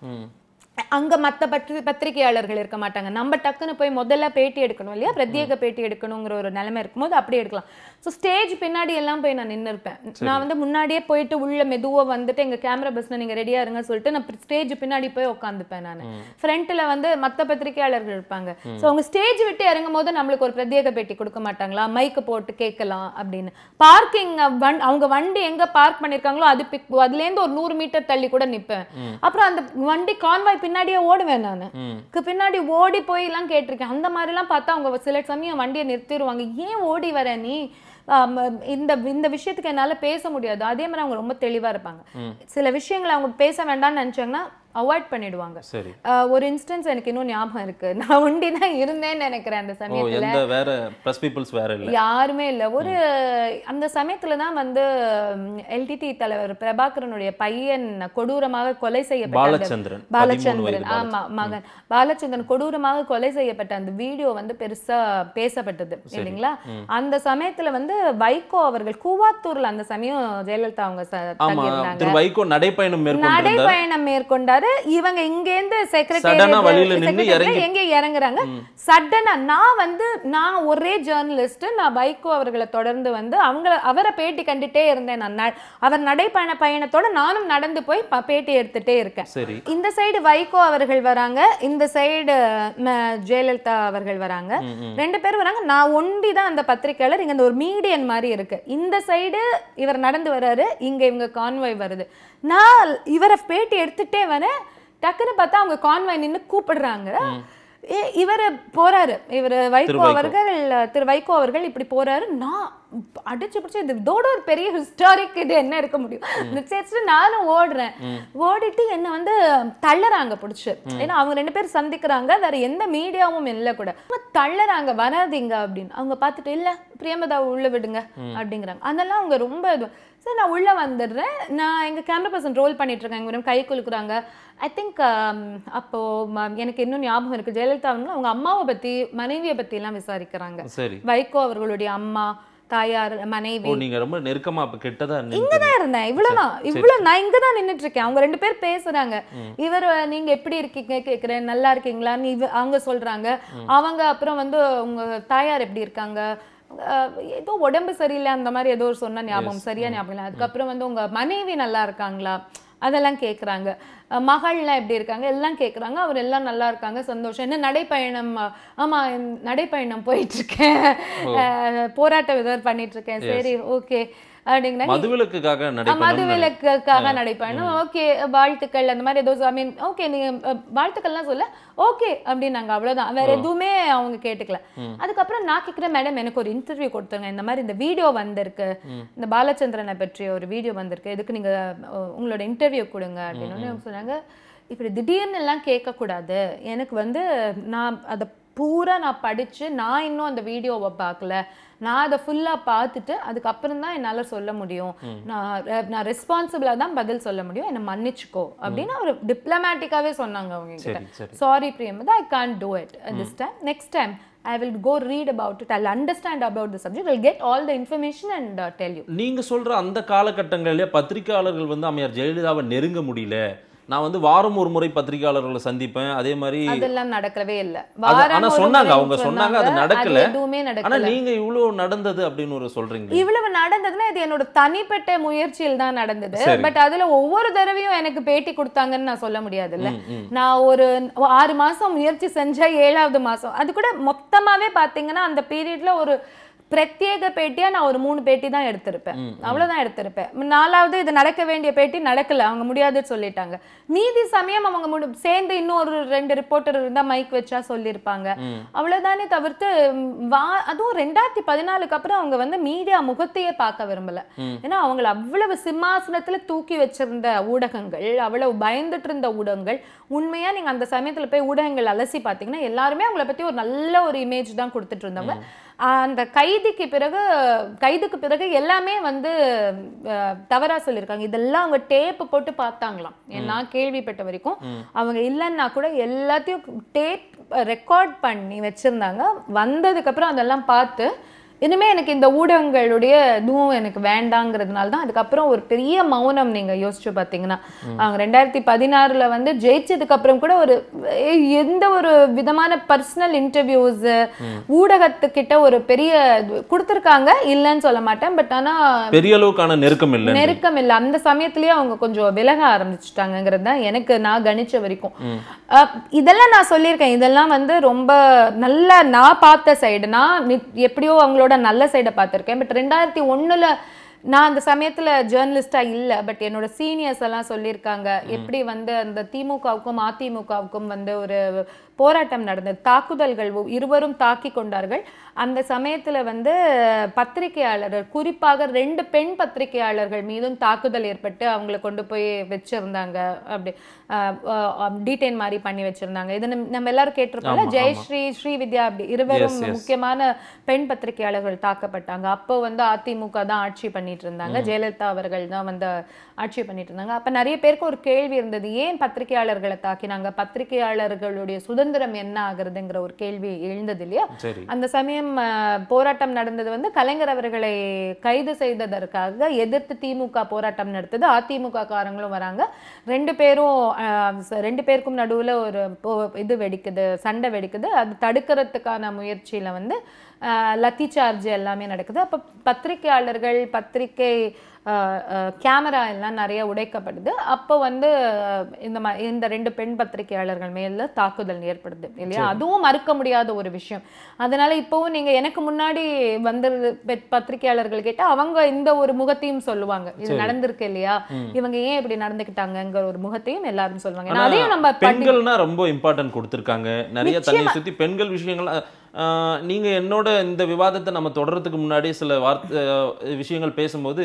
அங்கே மற்ற பத்திரி பத்திரிகையாளர்கள் இருக்க மாட்டாங்க நம்ம டக்குன்னு போய் முதல்ல பேட்டி எடுக்கணும் இல்லையா பிரத்யேக பேட்டி எடுக்கணுங்கிற ஒரு நிலைமை இருக்கும்போது அப்படியே எடுக்கலாம் ஸோ ஸ்டேஜ் பின்னாடி எல்லாம் போய் நான் நின்று இருப்பேன் நான் வந்து முன்னாடியே போயிட்டு உள்ள மெதுவாக வந்துட்டு எங்கள் கேமரா பஸ்ஸில் நீங்கள் ரெடியாக இருங்க சொல்லிட்டு நான் ஸ்டேஜ் பின்னாடி போய் உட்காந்துப்பேன் நான் ஃப்ரண்ட்டில் வந்து மற்ற பத்திரிகையாளர்கள் இருப்பாங்க ஸோ அவங்க ஸ்டேஜ் விட்டு இறங்கும் போது நம்மளுக்கு ஒரு பிரத்யேக பேட்டி கொடுக்க மாட்டாங்களா மைக்கு போட்டு கேட்கலாம் அப்படின்னு பார்க்கிங் வண் அவங்க வண்டி எங்கே பார்க் பண்ணியிருக்காங்களோ அது பிக் அதுலேருந்து ஒரு நூறு மீட்டர் தள்ளி கூட நிற்பேன் அப்புறம் அந்த வண்டி கான்வாய் பின்னாடியே ஓடுவேன் நான் பின்னாடி ஓடி போய் எல்லாம் கேட்டிருக்கேன் அந்த மாதிரிலாம் பார்த்தா அவங்க சில சமயம் வண்டியை நிறுத்திடுவாங்க ஏன் ஓடி வர நீ இந்த இந்த விஷயத்துக்கு என்னால் பேச முடியாது அதே மாதிரி அவங்க ரொம்ப தெளிவாக இருப்பாங்க சில விஷயங்களை அவங்க பேச வேண்டாம்னு நினச்சாங்கன்னா அவாய்ட் பண்ணிடுவாங்க ஒரு இன்ஸ்டன்ஸ் எனக்கு இன்னும் ஞாபகம் இருக்கு நான் ஒண்டி தான் இருந்தேன்னு நினைக்கிறேன் அந்த சமயத்துல வேற பிரஸ் பீப்புள்ஸ் வேற இல்ல யாருமே இல்ல ஒரு அந்த சமயத்துல தான் வந்து எல்டிடி தலைவர் பிரபாகரனுடைய பையன் கொடூரமாக கொலை செய்யப்பட்ட பாலச்சந்திரன் பாலச்சந்திரன் ஆமா மகன் பாலச்சந்திரன் கொடூரமாக கொலை செய்யப்பட்ட அந்த வீடியோ வந்து பெருசா பேசப்பட்டது இல்லைங்களா அந்த சமயத்துல வந்து வைகோ அவர்கள் கூவாத்தூர்ல அந்த சமயம் ஜெயலலிதா அவங்க நடைபயணம் மேற்கொண்டாரு போறாரு இவங்க இருந்து செக்ரட்டரி எங்க இறங்குறாங்க சடனா நான் வந்து நான் ஒரே ஜேர்னலிஸ்ட் நான் பைக்கோ அவர்களை தொடர்ந்து வந்து அவங்க அவரை பேட்டி கண்டுட்டே இருந்தேன் நான் அவர் நடைபயண பயணத்தோட நானும் நடந்து போய் பேட்டி எடுத்துட்டே இருக்கேன் இந்த சைடு வைகோ அவர்கள் வராங்க இந்த சைடு ஜெயலலிதா அவர்கள் வராங்க ரெண்டு பேரும் வராங்க நான் ஒண்டி தான் அந்த பத்திரிகையாளர் இங்க ஒரு மீடியன் மாதிரி இருக்கு இந்த சைடு இவர் நடந்து வர்றாரு இங்க இவங்க கான்வாய் வருது நான் இவரை பேட்டி எடுத்துட்டே வரேன் டக்குன்னு பார்த்தா அவங்க கான்வாய் நின்று கூப்பிடுறாங்க இவர் போறாரு இவர் வைகோ அவர்கள் திரு வைகோ அவர்கள் இப்படி போறாரு நான் அடிச்சு பிடிச்சி இது இதோட ஒரு பெரிய ஹிஸ்டாரிக் இது என்ன இருக்க முடியும் நானும் ஓடுறேன் ஓடிட்டு என்னை வந்து தள்ளுறாங்க பிடிச்சி ஏன்னா அவங்க ரெண்டு பேரும் சந்திக்கிறாங்க வேற எந்த மீடியாவும் இல்லை கூட தள்ளுறாங்க வராதிங்க அப்படின்னு அவங்க பார்த்துட்டு இல்லை பிரியமதா உள்ள விடுங்க அப்படிங்கிறாங்க அதெல்லாம் அவங்க ரொம்ப சார் நான் உள்ளே வந்துடுறேன் நான் எங்கள் கேமரா பர்சன் ரோல் பண்ணிகிட்ருக்கேன் எங்கள் மேடம் கை குலுக்குறாங்க ஐ திங்க் அப்போது எனக்கு இன்னும் ஞாபகம் இருக்குது ஜெயலலிதா அவங்க அவங்க அம்மாவை பற்றி மனைவியை பற்றிலாம் விசாரிக்கிறாங்க வைகோ அவர்களுடைய அம்மா தாயார் மனைவி நீங்க ரொம்ப நெருக்கமா அப்ப கிட்டதா இங்க இருந்தேன் இவ்வளவுதான் இவ்வளவு நான் இங்கதான் நின்னுட்டு இருக்கேன் அவங்க ரெண்டு பேரும் பேசுறாங்க இவர் நீங்க எப்படி இருக்கீங்க கேக்குறேன் நல்லா இருக்கீங்களான்னு அவங்க சொல்றாங்க அவங்க அப்புறம் வந்து உங்க தாயார் எப்படி இருக்காங்க ஏதோ உடம்பு சரியில்லை அந்த மாதிரி ஏதோ ஒரு சொன்ன ஞாபகம் சரியா ஞாபகம் இல்லை அதுக்கப்புறம் வந்து உங்க மனைவி நல்லா இருக்காங்களா அதெல்லாம் கேட்குறாங்க மகள்லாம் எப்படி இருக்காங்க எல்லாம் கேட்குறாங்க அவர் எல்லாம் நல்லா இருக்காங்க சந்தோஷம் என்ன நடைப்பயணம் ஆமா நடைப்பயணம் போயிட்டு இருக்கேன் போராட்ட பண்ணிட்டு இருக்கேன் சரி ஓகே மதுவிலக்குக்காக மதுவிலக்குக்காக நடைப்பயணம் ஓகே வாழ்த்துக்கள் அந்த மாதிரி ஏதோ ஐ மீன் ஓகே நீங்க வாழ்த்துக்கள்லாம் சொல்ல ஓகே அப்படின்னு நாங்க அவ்வளவுதான் வேற எதுவுமே அவங்க கேட்டுக்கல அதுக்கப்புறம் நான் கேட்குறேன் மேடம் எனக்கு ஒரு இன்டர்வியூ கொடுத்துருங்க இந்த மாதிரி இந்த வீடியோ வந்திருக்கு இந்த பாலச்சந்திரனை பற்றிய ஒரு வீடியோ வந்திருக்கு இதுக்கு நீங்க உங்களோட இன்டர்வியூ கொடுங்க அப்படின்னு சொன்னாங்க இப்படி திடீர்னு எல்லாம் கேட்கக்கூடாது எனக்கு வந்து நான் அதை பூரா நான் படிச்சு நான் இன்னும் அந்த வீடியோவை பார்க்கல நான் அதை ஃபுல்லாக பார்த்துட்டு அதுக்கப்புறம் தான் என்னால் சொல்ல முடியும் நான் நான் ரெஸ்பான்சிபிளாக தான் பதில் சொல்ல முடியும் என்னை மன்னிச்சுக்கோ அப்படின்னு அவர் டிப்ளமேட்டிக்காகவே சொன்னாங்க அவங்க கிட்ட sorry Priyam I can't do it this time next time I will go read about it I understand about the subject will get all the information and tell you நீங்கள் சொல்கிற அந்த காலகட்டங்களிலே பத்திரிகையாளர்கள் வந்து அமையார் ஜெயலலிதாவை நெருங்க முடியல நான் வந்து வாரம் ஒரு முறை பத்திரிகையாளர்களை சந்திப்பேன் அதே மாதிரி அதெல்லாம் நடக்கவே இல்லை ஆனா சொன்னாங்க அவங்க சொன்னாங்க அது நடக்கல ஆனா நீங்க இவ்வளவு நடந்தது அப்படின்னு ஒரு சொல்றீங்க இவ்வளவு நடந்ததுன்னா இது என்னோட தனிப்பட்ட முயற்சியில் தான் நடந்தது பட் அதுல ஒவ்வொரு தடவையும் எனக்கு பேட்டி கொடுத்தாங்கன்னு நான் சொல்ல முடியாது இல்ல நான் ஒரு ஆறு மாசம் முயற்சி செஞ்ச ஏழாவது மாசம் அது கூட மொத்தமாவே பாத்தீங்கன்னா அந்த பீரியட்ல ஒரு பிரத்யேக பேட்டியா நான் ஒரு மூணு பேட்டி தான் எடுத்திருப்பேன் அவ்வளவுதான் எடுத்திருப்பேன் நாலாவது இது நடக்க வேண்டிய பேட்டி நடக்கல அவங்க முடியாதுன்னு சொல்லிட்டாங்க மீதி சமயம் அவங்க சேர்ந்து இன்னொரு ரெண்டு ரிப்போர்ட்டர் இருந்தா மைக் வச்சா சொல்லியிருப்பாங்க அவ்வளவுதானே தவிர்த்து வா அதுவும் ரெண்டாயிரத்தி பதினாலுக்கு அப்புறம் அவங்க வந்து மீடியா முகத்தையே பார்க்க விரும்பல ஏன்னா அவங்களை அவ்வளவு சிம்மாசனத்துல தூக்கி வச்சிருந்த ஊடகங்கள் அவ்வளவு பயந்துட்டு இருந்த ஊடகங்கள் உண்மையா நீங்க அந்த சமயத்துல போய் ஊடகங்கள் அலசி பாத்தீங்கன்னா எல்லாருமே அவங்கள பத்தி ஒரு நல்ல ஒரு இமேஜ் தான் கொடுத்துட்டு இருந்தவங்க அந்த கைதிக்கு பிறகு கைதுக்கு பிறகு எல்லாமே வந்து தவறாக சொல்லியிருக்காங்க இதெல்லாம் அவங்க டேப்பு போட்டு பார்த்தாங்களாம் நான் கேள்விப்பட்ட வரைக்கும் அவங்க இல்லைன்னா கூட எல்லாத்தையும் டேப் ரெக்கார்ட் பண்ணி வச்சுருந்தாங்க வந்ததுக்கப்புறம் அதெல்லாம் பார்த்து இனிமேல் எனக்கு இந்த ஊடகங்களுடைய இதுவும் எனக்கு வேண்டாங்கிறதுனால தான் அதுக்கப்புறம் ஒரு பெரிய மௌனம் நீங்கள் யோசிச்சு பார்த்தீங்கன்னா அவங்க ரெண்டாயிரத்தி பதினாறில் வந்து ஜெயிச்சதுக்கப்புறம் கூட ஒரு எந்த ஒரு விதமான பர்சனல் இன்டர்வியூஸ் ஊடகத்துக்கிட்ட ஒரு பெரிய கொடுத்துருக்காங்க இல்லைன்னு சொல்ல மாட்டேன் பட் ஆனால் பெரிய அளவுக்கான நெருக்கம் இல்லை நெருக்கம் இல்லை அந்த சமயத்துலேயே அவங்க கொஞ்சம் விலக ஆரம்பிச்சிட்டாங்கிறது தான் எனக்கு நான் கணிச்ச வரைக்கும் இதெல்லாம் நான் சொல்லியிருக்கேன் இதெல்லாம் வந்து ரொம்ப நல்ல நான் பார்த்த சைடுனா எப்படியோ அவங்களோட தமிழோட நல்ல சைடை பார்த்துருக்கேன் பட் ரெண்டாயிரத்தி ஒன்றில் நான் அந்த சமயத்தில் ஜேர்னலிஸ்டாக இல்லை பட் என்னோட சீனியர்ஸ் எல்லாம் சொல்லியிருக்காங்க எப்படி வந்து அந்த திமுகவுக்கும் அதிமுகவுக்கும் வந்து ஒரு போராட்டம் நடந்தது தாக்குதல்கள் இருவரும் தாக்கி கொண்டார்கள் அந்த சமயத்தில் வந்து பத்திரிகையாளர்கள் குறிப்பாக ரெண்டு பெண் பத்திரிகையாளர்கள் மீதும் தாக்குதல் ஏற்பட்டு அவங்களை கொண்டு போய் வச்சுருந்தாங்க அப்படி டீடைன் மாதிரி பண்ணி வச்சுருந்தாங்க இது நம்ம எல்லாரும் கேட்டிருப்போம்ல ஜெயஸ்ரீ ஸ்ரீ வித்யா அப்படி இருவரும் முக்கியமான பெண் பத்திரிகையாளர்கள் தாக்கப்பட்டாங்க அப்போ வந்து அதிமுக தான் ஆட்சி பண்ணிட்டு இருந்தாங்க ஜெயலலிதா அவர்கள் தான் வந்து ஆட்சி பண்ணிட்டு இருந்தாங்க அப்போ நிறைய பேருக்கு ஒரு கேள்வி இருந்தது ஏன் பத்திரிகையாளர்களை தாக்கினாங்க பத்திரிகையாளர்களுடைய சுத சுதந்திரம் என்ன ஆகுறதுங்கிற ஒரு கேள்வி எழுந்தது இல்லையா அந்த சமயம் போராட்டம் நடந்தது வந்து கலைஞர் அவர்களை கைது செய்ததற்காக எதிர்த்து திமுக போராட்டம் நடத்துது அதிமுக காரங்களும் வராங்க ரெண்டு பேரும் ரெண்டு பேருக்கும் நடுவில் ஒரு இது வெடிக்குது சண்டை வெடிக்குது அது தடுக்கிறதுக்கான முயற்சியில் வந்து லத்தி சார்ஜ் எல்லாமே நடக்குது அப்போ பத்திரிகையாளர்கள் பத்திரிகை கேமரா எல்லாம் நிறைய உடைக்கப்படுது அப்போ வந்து இந்த மா இந்த ரெண்டு பெண் பத்திரிகையாளர்கள் மேல தாக்குதல் ஏற்படுது இல்லையா அதுவும் மறுக்க முடியாத ஒரு விஷயம் அதனால இப்போவும் நீங்க எனக்கு முன்னாடி வந்து பத்திரிகையாளர்கள் கேட்டா அவங்க இந்த ஒரு முகத்தையும் சொல்லுவாங்க இது நடந்திருக்கு இல்லையா இவங்க ஏன் இப்படி நடந்துக்கிட்டாங்கங்கிற ஒரு முகத்தையும் எல்லாரும் சொல்லுவாங்க அதையும் நம்ம பெண்கள்னா ரொம்ப இம்பார்ட்டன்ட் கொடுத்துருக்காங்க நிறைய தண்ணியை சுத்தி பெண்கள் விஷயங்கள் நீங்க என்னோட இந்த விவாதத்தை நம்ம தொடர்றதுக்கு முன்னாடி சில வார்த்தை விஷயங்கள் பேசும்போது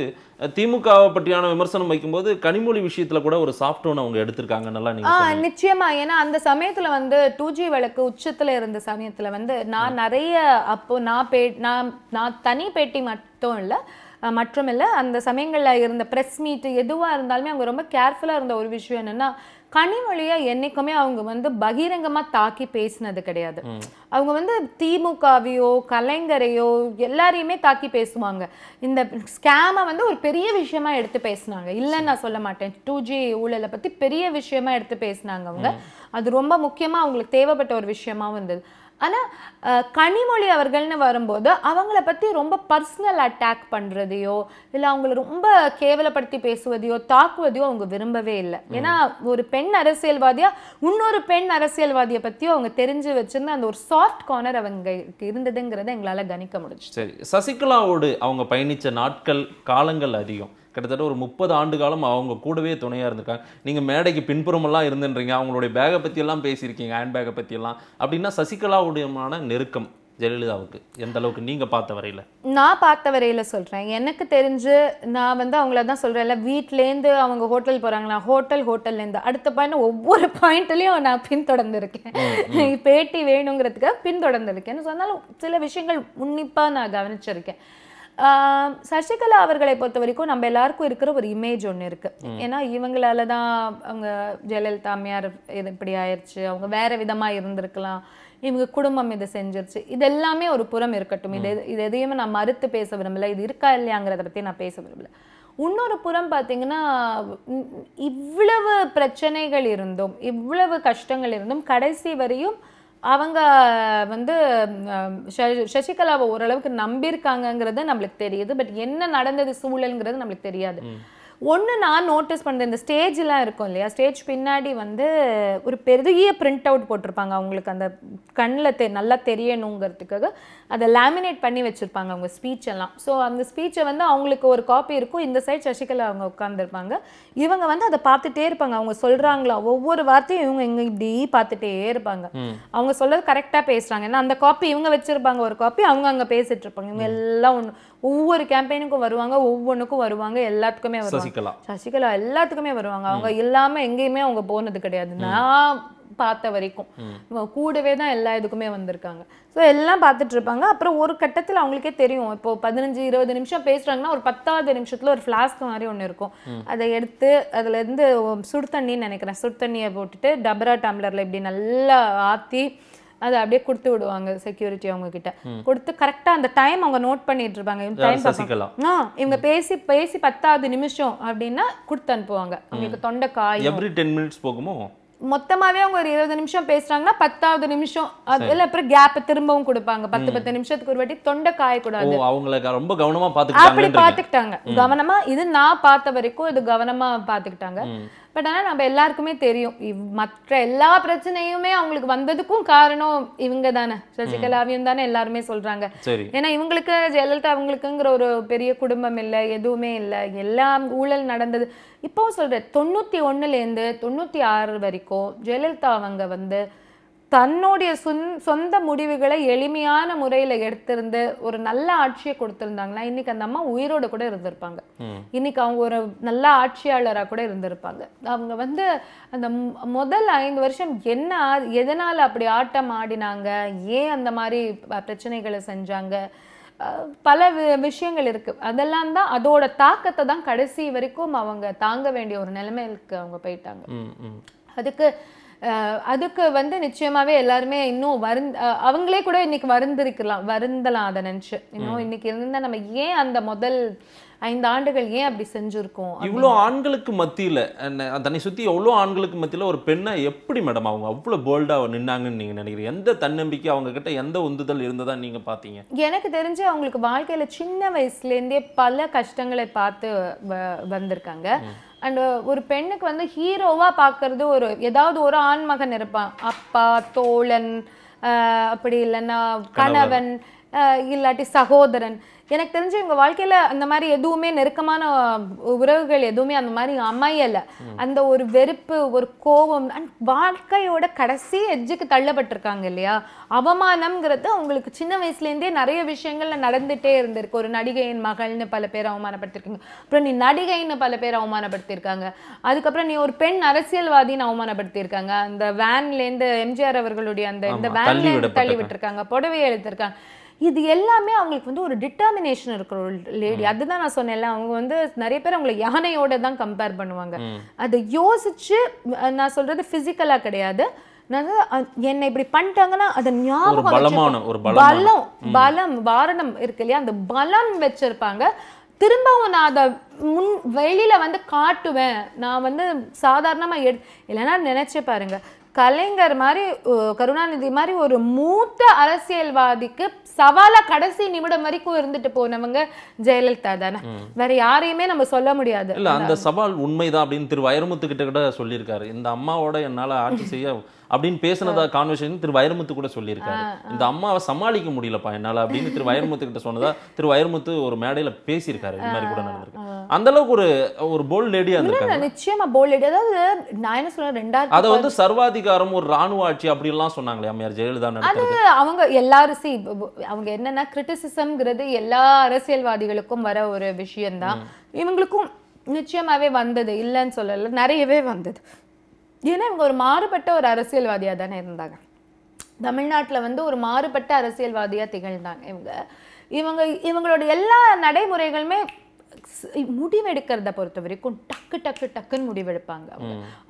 திமுகவை பற்றியான விமர்சனம் வைக்கும்போது கனிமொழி விஷயத்துல கூட ஒரு சாஃப்ட் ஒன் அவங்க எடுத்திருக்காங்க நல்லா நீங்க நிச்சயமா ஏன்னா அந்த சமயத்துல வந்து டூ ஜி வழக்கு உச்சத்துல இருந்த சமயத்துல வந்து நான் நிறைய அப்போ நான் பே நான் நான் தனி பேட்டி மட்டும் இல்லை மற்றும் இல்லை அந்த சமயங்களில் இருந்த ப்ரெஸ் மீட்டு எதுவாக இருந்தாலுமே அவங்க ரொம்ப கேர்ஃபுல்லாக இருந்த ஒரு விஷயம் என்னென்னா கனிமொழியை என்றைக்குமே அவங்க வந்து பகிரங்கமாக தாக்கி பேசினது கிடையாது அவங்க வந்து திமுகவையோ கலைஞரையோ எல்லாரையுமே தாக்கி பேசுவாங்க இந்த ஸ்கேமை வந்து ஒரு பெரிய விஷயமா எடுத்து பேசினாங்க இல்லைன்னு நான் சொல்ல மாட்டேன் டூ ஜி ஊழலை பற்றி பெரிய விஷயமா எடுத்து பேசினாங்க அவங்க அது ரொம்ப முக்கியமாக அவங்களுக்கு தேவைப்பட்ட ஒரு விஷயமா இருந்தது ஆனால் கனிமொழி அவர்கள்னு வரும்போது அவங்கள பற்றி ரொம்ப பர்சனல் அட்டாக் பண்ணுறதையோ இல்லை அவங்கள ரொம்ப கேவலப்படுத்தி பேசுவதையோ தாக்குவதையோ அவங்க விரும்பவே இல்லை ஏன்னா ஒரு பெண் அரசியல்வாதியாக இன்னொரு பெண் அரசியல்வாதியை பற்றியும் அவங்க தெரிஞ்சு வச்சுருந்த அந்த ஒரு சாஃப்ட் கார்னர் அவங்க இருந்ததுங்கிறத எங்களால் கணிக்க முடிஞ்சு சரி சசிகலாவோடு அவங்க பயணித்த நாட்கள் காலங்கள் அதிகம் கிட்டத்தட்ட ஒரு முப்பது ஆண்டு காலம் அவங்க கூடவே துணையாக இருந்திருக்காங்க நீங்கள் மேடைக்கு பின்புறமெல்லாம் இருந்துன்றீங்க அவங்களுடைய பேகை பற்றியெல்லாம் பேசியிருக்கீங்க ஹேண்ட் பேக்கை பற்றியெல்லாம் அப்படின்னா சசிகலாவுடையமான நெருக்கம் ஜெயலலிதாவுக்கு எந்த அளவுக்கு நீங்கள் பார்த்த வரையில் நான் பார்த்த வரையில் சொல்கிறேன் எனக்கு தெரிஞ்சு நான் வந்து அவங்கள தான் சொல்கிறேன்ல வீட்டிலேருந்து அவங்க ஹோட்டல் போகிறாங்களா ஹோட்டல் ஹோட்டல்லேருந்து அடுத்த பாயிண்ட் ஒவ்வொரு பாயிண்ட்லயும் நான் பின்தொடர்ந்துருக்கேன் பேட்டி வேணுங்கிறதுக்காக பின்தொடர்ந்துருக்கேன் சொன்னாலும் சில விஷயங்கள் உன்னிப்பாக நான் கவனிச்சிருக்கேன் சசிகலா அவர்களை பொறுத்த வரைக்கும் நம்ம எல்லாருக்கும் இருக்கிற ஒரு இமேஜ் ஒன்று இருக்கு ஏன்னா இவங்களால தான் அவங்க ஜெயலலிதா அம்மையார் இது இப்படி ஆயிடுச்சு அவங்க வேற விதமாக இருந்திருக்கலாம் இவங்க குடும்பம் இதை செஞ்சிருச்சு இது எல்லாமே ஒரு புறம் இருக்கட்டும் இது இது எதையுமே நான் மறுத்து பேச விரும்பல இது இருக்கா இல்லையாங்கிறத பற்றி நான் பேச விரும்பல இன்னொரு புறம் பார்த்தீங்கன்னா இவ்வளவு பிரச்சனைகள் இருந்தும் இவ்வளவு கஷ்டங்கள் இருந்தும் கடைசி வரையும் அவங்க வந்து சசிகலாவை ஓரளவுக்கு நம்பியிருக்காங்கங்கிறது நம்மளுக்கு தெரியுது பட் என்ன நடந்தது சூழல்ங்கிறது நம்மளுக்கு தெரியாது ஒன்று நான் நோட்டீஸ் பண்ணுறது இந்த ஸ்டேஜ்லாம் இருக்கும் இல்லையா ஸ்டேஜ் பின்னாடி வந்து ஒரு பெரிய பிரிண்ட் அவுட் போட்டிருப்பாங்க அவங்களுக்கு அந்த கண்ணில் தெ நல்லா தெரியணுங்கிறதுக்காக அதை லேமினேட் பண்ணி வச்சுருப்பாங்க அவங்க ஸ்பீச் எல்லாம் ஸோ அந்த ஸ்பீச்சை வந்து அவங்களுக்கு ஒரு காப்பி இருக்கும் இந்த சைட் சசிகலா அவங்க உட்காந்துருப்பாங்க இவங்க வந்து அதை பார்த்துட்டே இருப்பாங்க அவங்க சொல்கிறாங்களா ஒவ்வொரு வார்த்தையும் இவங்க இங்கே இப்படி பார்த்துட்டே இருப்பாங்க அவங்க சொல்கிறது கரெக்டாக பேசுகிறாங்க ஏன்னா அந்த காப்பி இவங்க வச்சுருப்பாங்க ஒரு காப்பி அவங்க அங்கே பேசிகிட்டு இருப்பாங்க இவங்க எல்லாம் ஒன்று ஒவ்வொரு கேம்பெயினுக்கும் வருவாங்க ஒவ்வொன்றுக்கும் வருவாங்க எல்லாத்துக்குமே சசிகலா சசிகலா எல்லாத்துக்குமே வருவாங்க அவங்க இல்லாம எங்கேயுமே அவங்க போனது கிடையாது நான் பார்த்த வரைக்கும் கூடவே தான் எல்லா இதுக்குமே வந்திருக்காங்க ஸோ எல்லாம் பார்த்துட்டு இருப்பாங்க அப்புறம் ஒரு கட்டத்தில் அவங்களுக்கே தெரியும் இப்போ பதினஞ்சு இருபது நிமிஷம் பேசுறாங்கன்னா ஒரு பத்தாவது நிமிஷத்துல ஒரு ஃப்ளாஸ்க் மாதிரி ஒன்று இருக்கும் அதை எடுத்து அதுல சுடு தண்ணின்னு நினைக்கிறேன் சுடு தண்ணியை போட்டுட்டு டபரா டம்ளர்ல இப்படி நல்லா ஆத்தி அதை அப்படியே கொடுத்து விடுவாங்க செக்யூரிட்டி அவங்க கிட்ட கொடுத்து கரெக்டா அந்த டைம் அவங்க நோட் பண்ணிட்டு இருப்பாங்க டைம் இவங்க பேசி பேசி பத்தாவது நிமிஷம் அப்படின்னா கொடுத்து அனுப்புவாங்க அவங்களுக்கு தொண்டை காய் எவ்ரி டென் மினிட்ஸ் போகுமோ மொத்தமாவே அவங்க ஒரு இருபது நிமிஷம் பேசுறாங்கன்னா பத்தாவது நிமிஷம் அதுல அப்புறம் கேப் திரும்பவும் கொடுப்பாங்க பத்து பத்து நிமிஷத்துக்கு ஒரு வாட்டி தொண்டை காயக்கூடாது அவங்கள ரொம்ப கவனமா பாத்துக்கிட்டாங்க அப்படி பாத்துக்கிட்டாங்க கவனமா இது நான் பார்த்த வரைக்கும் இது கவனமா பாத்துக்கிட்டாங்க பட் ஆனால் நம்ம எல்லாருக்குமே தெரியும் மற்ற எல்லா பிரச்சனையுமே அவங்களுக்கு வந்ததுக்கும் காரணம் இவங்க தானே சசிகலாவையும் தானே எல்லாருமே சொல்றாங்க ஏன்னா இவங்களுக்கு ஜெயலலிதா அவங்களுக்குங்கிற ஒரு பெரிய குடும்பம் இல்லை எதுவுமே இல்லை எல்லாம் ஊழல் நடந்தது சொல்றேன் தொண்ணூத்தி ஒண்ணுல இருந்து தொண்ணூத்தி ஆறு வரைக்கும் ஜெயலலிதா அவங்க வந்து தன்னுடைய சொந்த முடிவுகளை எளிமையான முறையில எடுத்திருந்து ஒரு நல்ல ஆட்சியை கொடுத்திருந்தாங்கன்னா இன்னைக்கு அந்த அம்மா உயிரோட கூட இருந்திருப்பாங்க இன்னைக்கு அவங்க ஒரு நல்ல ஆட்சியாளராக கூட இருந்திருப்பாங்க அவங்க வந்து அந்த முதல் ஐந்து வருஷம் என்ன எதனால் அப்படி ஆட்டம் ஆடினாங்க ஏன் அந்த மாதிரி பிரச்சனைகளை செஞ்சாங்க பல விஷயங்கள் இருக்கு அதெல்லாம் தான் அதோட தாக்கத்தை தான் கடைசி வரைக்கும் அவங்க தாங்க வேண்டிய ஒரு நிலைமைக்கு அவங்க போயிட்டாங்க அதுக்கு அதுக்கு வந்து நிச்சயமாவே எல்லாருமே இன்னும் வருந் அவங்களே கூட இன்னைக்கு வருந்திருக்கலாம் வருந்தலாம் அதை நினைச்சு இன்னும் இன்னைக்கு இருந்தா நம்ம ஏன் அந்த முதல் ஐந்து ஆண்டுகள் ஏன் அப்படி செஞ்சுருக்கோம் இவ்வளோ ஆண்களுக்கு மத்தியில் தன்னை சுற்றி எவ்வளோ ஆண்களுக்கு மத்தியில் ஒரு பெண்ணை எப்படி மேடம் அவங்க அவ்வளோ போல்டாக நின்னாங்கன்னு நீங்கள் நினைக்கிறீங்க எந்த தன்னம்பிக்கை அவங்க கிட்ட எந்த உந்துதல் இருந்ததா நீங்கள் பார்த்தீங்க எனக்கு தெரிஞ்சு அவங்களுக்கு வாழ்க்கையில் சின்ன வயசுலேருந்தே பல கஷ்டங்களை பார்த்து வந்திருக்காங்க அண்ட் uh, ஒரு பெண்ணுக்கு வந்து ஹீரோவாக பார்க்கறது ஒரு ஏதாவது ஒரு ஆண்மகன் இருப்பான் அப்பா தோழன் அப்படி இல்லைன்னா கணவன் இல்லாட்டி சகோதரன் எனக்கு தெரிஞ்சு எங்க வாழ்க்கையில அந்த மாதிரி எதுவுமே நெருக்கமான உறவுகள் எதுவுமே அந்த மாதிரி அமையல அந்த ஒரு வெறுப்பு ஒரு கோபம் அண்ட் வாழ்க்கையோட கடைசி எஜ்ஜுக்கு தள்ளப்பட்டிருக்காங்க இல்லையா அவமானம்ங்கிறது அவங்களுக்கு சின்ன வயசுலேருந்தே நிறைய விஷயங்கள்ல நடந்துட்டே இருந்திருக்கு ஒரு நடிகையின் மகள்னு பல பேர் அவமானப்படுத்திருக்காங்க அப்புறம் நீ நடிகைன்னு பல பேர் அவமானப்படுத்தியிருக்காங்க அதுக்கப்புறம் நீ ஒரு பெண் அரசியல்வாதின்னு அவமானப்படுத்தியிருக்காங்க அந்த வேன்ல இருந்து எம்ஜிஆர் அவர்களுடைய அந்த இந்த வேன்லேருந்து தள்ளி விட்டுருக்காங்க புடவை எடுத்திருக்காங்க இது எல்லாமே அவங்களுக்கு வந்து ஒரு டிட்டர்மினேஷன் இருக்கிற ஒரு லேடி அதுதான் நான் சொன்னேன்ல அவங்க வந்து நிறைய பேர் அவங்களை யானையோட தான் கம்பேர் பண்ணுவாங்க அதை யோசிச்சு நான் சொல்றது பிசிக்கலா கிடையாது என்னை இப்படி பண்ணிட்டாங்கன்னா அதை ஞாபகம் பலம் பலம் வாரணம் இருக்கு இல்லையா அந்த பலம் வச்சிருப்பாங்க திரும்பவும் நான் அதை முன் வெளியில வந்து காட்டுவேன் நான் வந்து சாதாரணமா எடு இல்லைன்னா நினைச்சே பாருங்க கலைஞர் மாதிரி கருணாநிதி மாதிரி ஒரு மூத்த அரசியல்வாதிக்கு சவாலா கடைசி நிமிடம் வரைக்கும் இருந்துட்டு போனவங்க ஜெயலலிதா தானே வேற யாரையுமே நம்ம சொல்ல முடியாது இல்ல அந்த சவால் உண்மைதான் அப்படின்னு திரு வைரமுத்து கிட்ட கிட்ட சொல்லியிருக்காரு இந்த அம்மாவோட என்னால ஆட்சி செய்ய அப்படின்னு பேசினதா கான்வர்சேஷன் திரு வைரமுத்து கூட சொல்லியிருக்காரு இந்த அம்மாவை சமாளிக்க முடியலப்பா என்னால் அப்படின்னு திரு வைரமுத்து கிட்ட சொன்னதா திரு வைரமுத்து ஒரு மேடையில் பேசியிருக்காரு இந்த மாதிரி கூட நடந்திருக்கு அந்த அளவுக்கு ஒரு ஒரு போல் லேடியா இருந்திருக்காங்க நிச்சயமா போல் லேடி அதாவது நான் என்ன சொல்றேன் ரெண்டாயிரம் அதை வந்து சர்வாதிகாரம் ஒரு ராணுவ ஆட்சி அப்படி எல்லாம் சொன்னாங்களே அம்மையார் ஜெயலலிதா அது அவங்க எல்லாரும் சி அவங்க என்னன்னா கிரிட்டிசிசம்ங்கிறது எல்லா அரசியல்வாதிகளுக்கும் வர ஒரு விஷயம்தான் இவங்களுக்கும் நிச்சயமாவே வந்தது இல்லைன்னு சொல்லல நிறையவே வந்தது ஏன்னா இவங்க ஒரு மாறுபட்ட ஒரு அரசியல்வாதியாக தானே இருந்தாங்க தமிழ்நாட்டில் வந்து ஒரு மாறுபட்ட அரசியல்வாதியாக திகழ்ந்தாங்க இவங்க இவங்க இவங்களோட எல்லா நடைமுறைகளுமே முடிவெடுக்கிறத பொறுத்த வரைக்கும் டக்கு டக்கு டக்குன்னு முடிவெடுப்பாங்க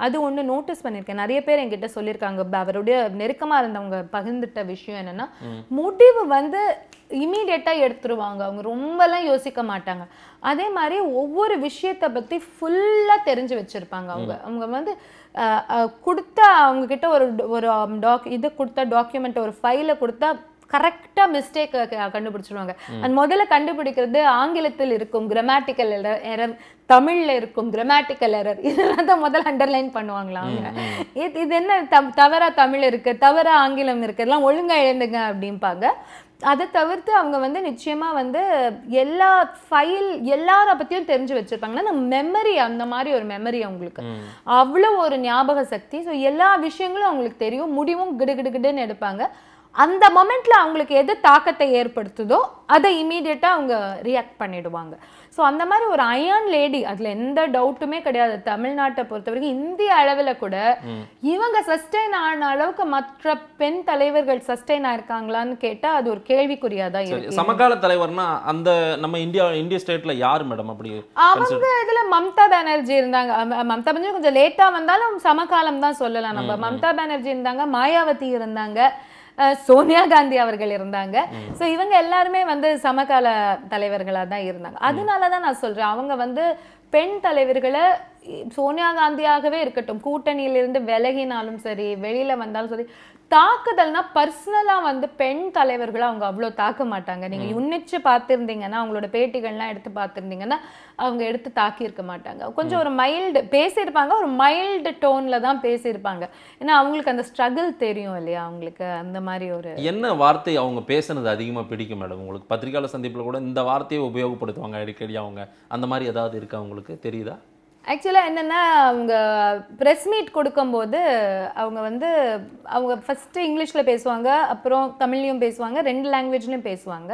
அது ஒன்று நோட்டீஸ் பண்ணியிருக்கேன் நிறைய பேர் என்கிட்ட சொல்லியிருக்காங்க அவருடைய நெருக்கமாக இருந்தவங்க பகிர்ந்துட்ட விஷயம் என்னென்னா முடிவு வந்து இமீடியட்டாக எடுத்துருவாங்க அவங்க ரொம்பலாம் யோசிக்க மாட்டாங்க அதே மாதிரி ஒவ்வொரு விஷயத்தை பற்றி ஃபுல்லாக தெரிஞ்சு வச்சுருப்பாங்க அவங்க அவங்க வந்து கொடுத்த அவங்கக்கிட்ட ஒரு ஒரு டாக் இது கொடுத்த டாக்குமெண்ட் ஒரு ஃபைலை கொடுத்தா கரெக்டாக மிஸ்டேக் கண்டுபிடிச்சிருவாங்க அண்ட் முதல்ல கண்டுபிடிக்கிறது ஆங்கிலத்தில் இருக்கும் கிராமட்டிக்கல் எரர் தமிழில் இருக்கும் கிராமட்டிக்கல் எரர் இதெல்லாம் தான் முதல்ல அண்டர்லைன் பண்ணுவாங்களா அவங்க இது இது என்ன தவறாக தமிழ் இருக்குது தவறாக ஆங்கிலம் இருக்குது எல்லாம் ஒழுங்காக எழுந்துங்க அப்படிம்பாங்க அதை தவிர்த்து அவங்க வந்து நிச்சயமாக வந்து எல்லா ஃபைல் எல்லாரை பற்றியும் தெரிஞ்சு வச்சுருப்பாங்கன்னா அந்த மெமரி அந்த மாதிரி ஒரு மெமரி அவங்களுக்கு அவ்வளோ ஒரு ஞாபக சக்தி ஸோ எல்லா விஷயங்களும் அவங்களுக்கு தெரியும் முடிவும் கிடு கிடு கிடுன்னு எடுப்பாங்க அந்த மொமெண்ட்டில் அவங்களுக்கு எது தாக்கத்தை ஏற்படுத்துதோ அதை இமீடியட்டாக அவங்க ரியாக்ட் பண்ணிடுவாங்க ஸோ அந்த மாதிரி ஒரு அயான் லேடி அதில் எந்த டவுட்டுமே கிடையாது தமிழ்நாட்டை பொறுத்த வரைக்கும் இந்திய அளவில் கூட இவங்க சஸ்டைன் ஆன அளவுக்கு மற்ற பெண் தலைவர்கள் சஸ்டைன் ஆயிருக்காங்களான்னு கேட்டால் அது ஒரு கேள்விக்குறியாக தான் இருக்கு சமகால தலைவர்னா அந்த நம்ம இந்தியா இந்திய ஸ்டேட்ல யார் மேடம் அப்படி அவங்க இதில் மம்தா பானர்ஜி இருந்தாங்க மம்தா பானர்ஜி கொஞ்சம் லேட்டாக வந்தாலும் சமகாலம் தான் சொல்லலாம் நம்ம மம்தா பானர்ஜி இருந்தாங்க மாயாவதி இருந்தாங்க சோனியா காந்தி அவர்கள் இருந்தாங்க ஸோ இவங்க எல்லாருமே வந்து சமகால தலைவர்களாக தான் இருந்தாங்க அதனால தான் நான் சொல்கிறேன் அவங்க வந்து பெண் தலைவர்களை சோனியா காந்தியாகவே இருக்கட்டும் கூட்டணியிலிருந்து விலகினாலும் சரி வெளியில் வந்தாலும் சரி தாக்குதல்னா பர்சனலாக வந்து பெண் தலைவர்களை அவங்க அவ்வளோ தாக்க மாட்டாங்க நீங்கள் உன்னிச்சு பார்த்துருந்தீங்கன்னா அவங்களோட பேட்டிகள்லாம் எடுத்து பார்த்துருந்தீங்கன்னா அவங்க எடுத்து தாக்கியிருக்க மாட்டாங்க கொஞ்சம் ஒரு மைல்டு பேசியிருப்பாங்க ஒரு மைல்டு டோனில் தான் பேசியிருப்பாங்க ஏன்னா அவங்களுக்கு அந்த ஸ்ட்ரகிள் தெரியும் இல்லையா அவங்களுக்கு அந்த மாதிரி ஒரு என்ன வார்த்தை அவங்க பேசுனது அதிகமாக பிடிக்கும் மேடம் உங்களுக்கு பத்திரிகையாளர் சந்திப்பில் கூட இந்த வார்த்தையை உபயோகப்படுத்துவாங்க அடிக்கடி அவங்க அந்த மாதிரி ஏதாவது இருக்கா அவங்களுக்கு தெரியுதா ஆக்சுவலாக என்னென்னா அவங்க ப்ரெஸ் மீட் கொடுக்கும்போது அவங்க வந்து அவங்க ஃபஸ்ட்டு இங்கிலீஷில் பேசுவாங்க அப்புறம் தமிழ்லையும் பேசுவாங்க ரெண்டு லாங்குவேஜ்லேயும் பேசுவாங்க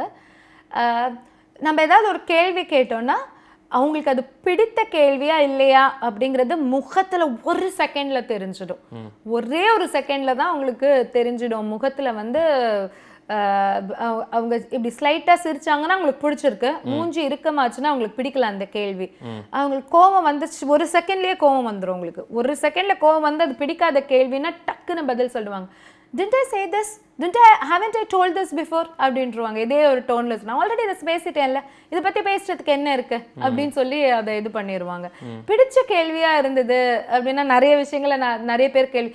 நம்ம ஏதாவது ஒரு கேள்வி கேட்டோன்னா அவங்களுக்கு அது பிடித்த கேள்வியா இல்லையா அப்படிங்கிறது முகத்தில் ஒரு செகண்டில் தெரிஞ்சிடும் ஒரே ஒரு செகண்டில் தான் அவங்களுக்கு தெரிஞ்சிடும் முகத்தில் வந்து அவங்க இப்படி ஸ்லைட்டா சிரிச்சாங்கன்னா அவங்களுக்கு பிடிச்சிருக்கு மூஞ்சி இருக்கமாச்சுன்னா அவங்களுக்கு பிடிக்கல அந்த கேள்வி அவங்களுக்கு கோவம் வந்துச்சு ஒரு செகண்ட்லயே கோவம் வந்துடும் உங்களுக்கு ஒரு செகண்ட்ல கோவம் வந்து அது பிடிக்காத கேள்வின்னா டக்குன்னு பதில் சொல்லுவாங்க didn't I say this didn't I haven't I told this before அப்படின்றவாங்க இதே ஒரு டோன்லெஸ் நான் ஆல்ரெடி இதை பேசிட்டேன்ல இதை பத்தி பேசுறதுக்கு என்ன இருக்கு அப்படின்னு சொல்லி அதை இது பண்ணிடுவாங்க பிடிச்ச கேள்வியா இருந்தது அப்படின்னா நிறைய விஷயங்களை நான் நிறைய பேர் கேள்வி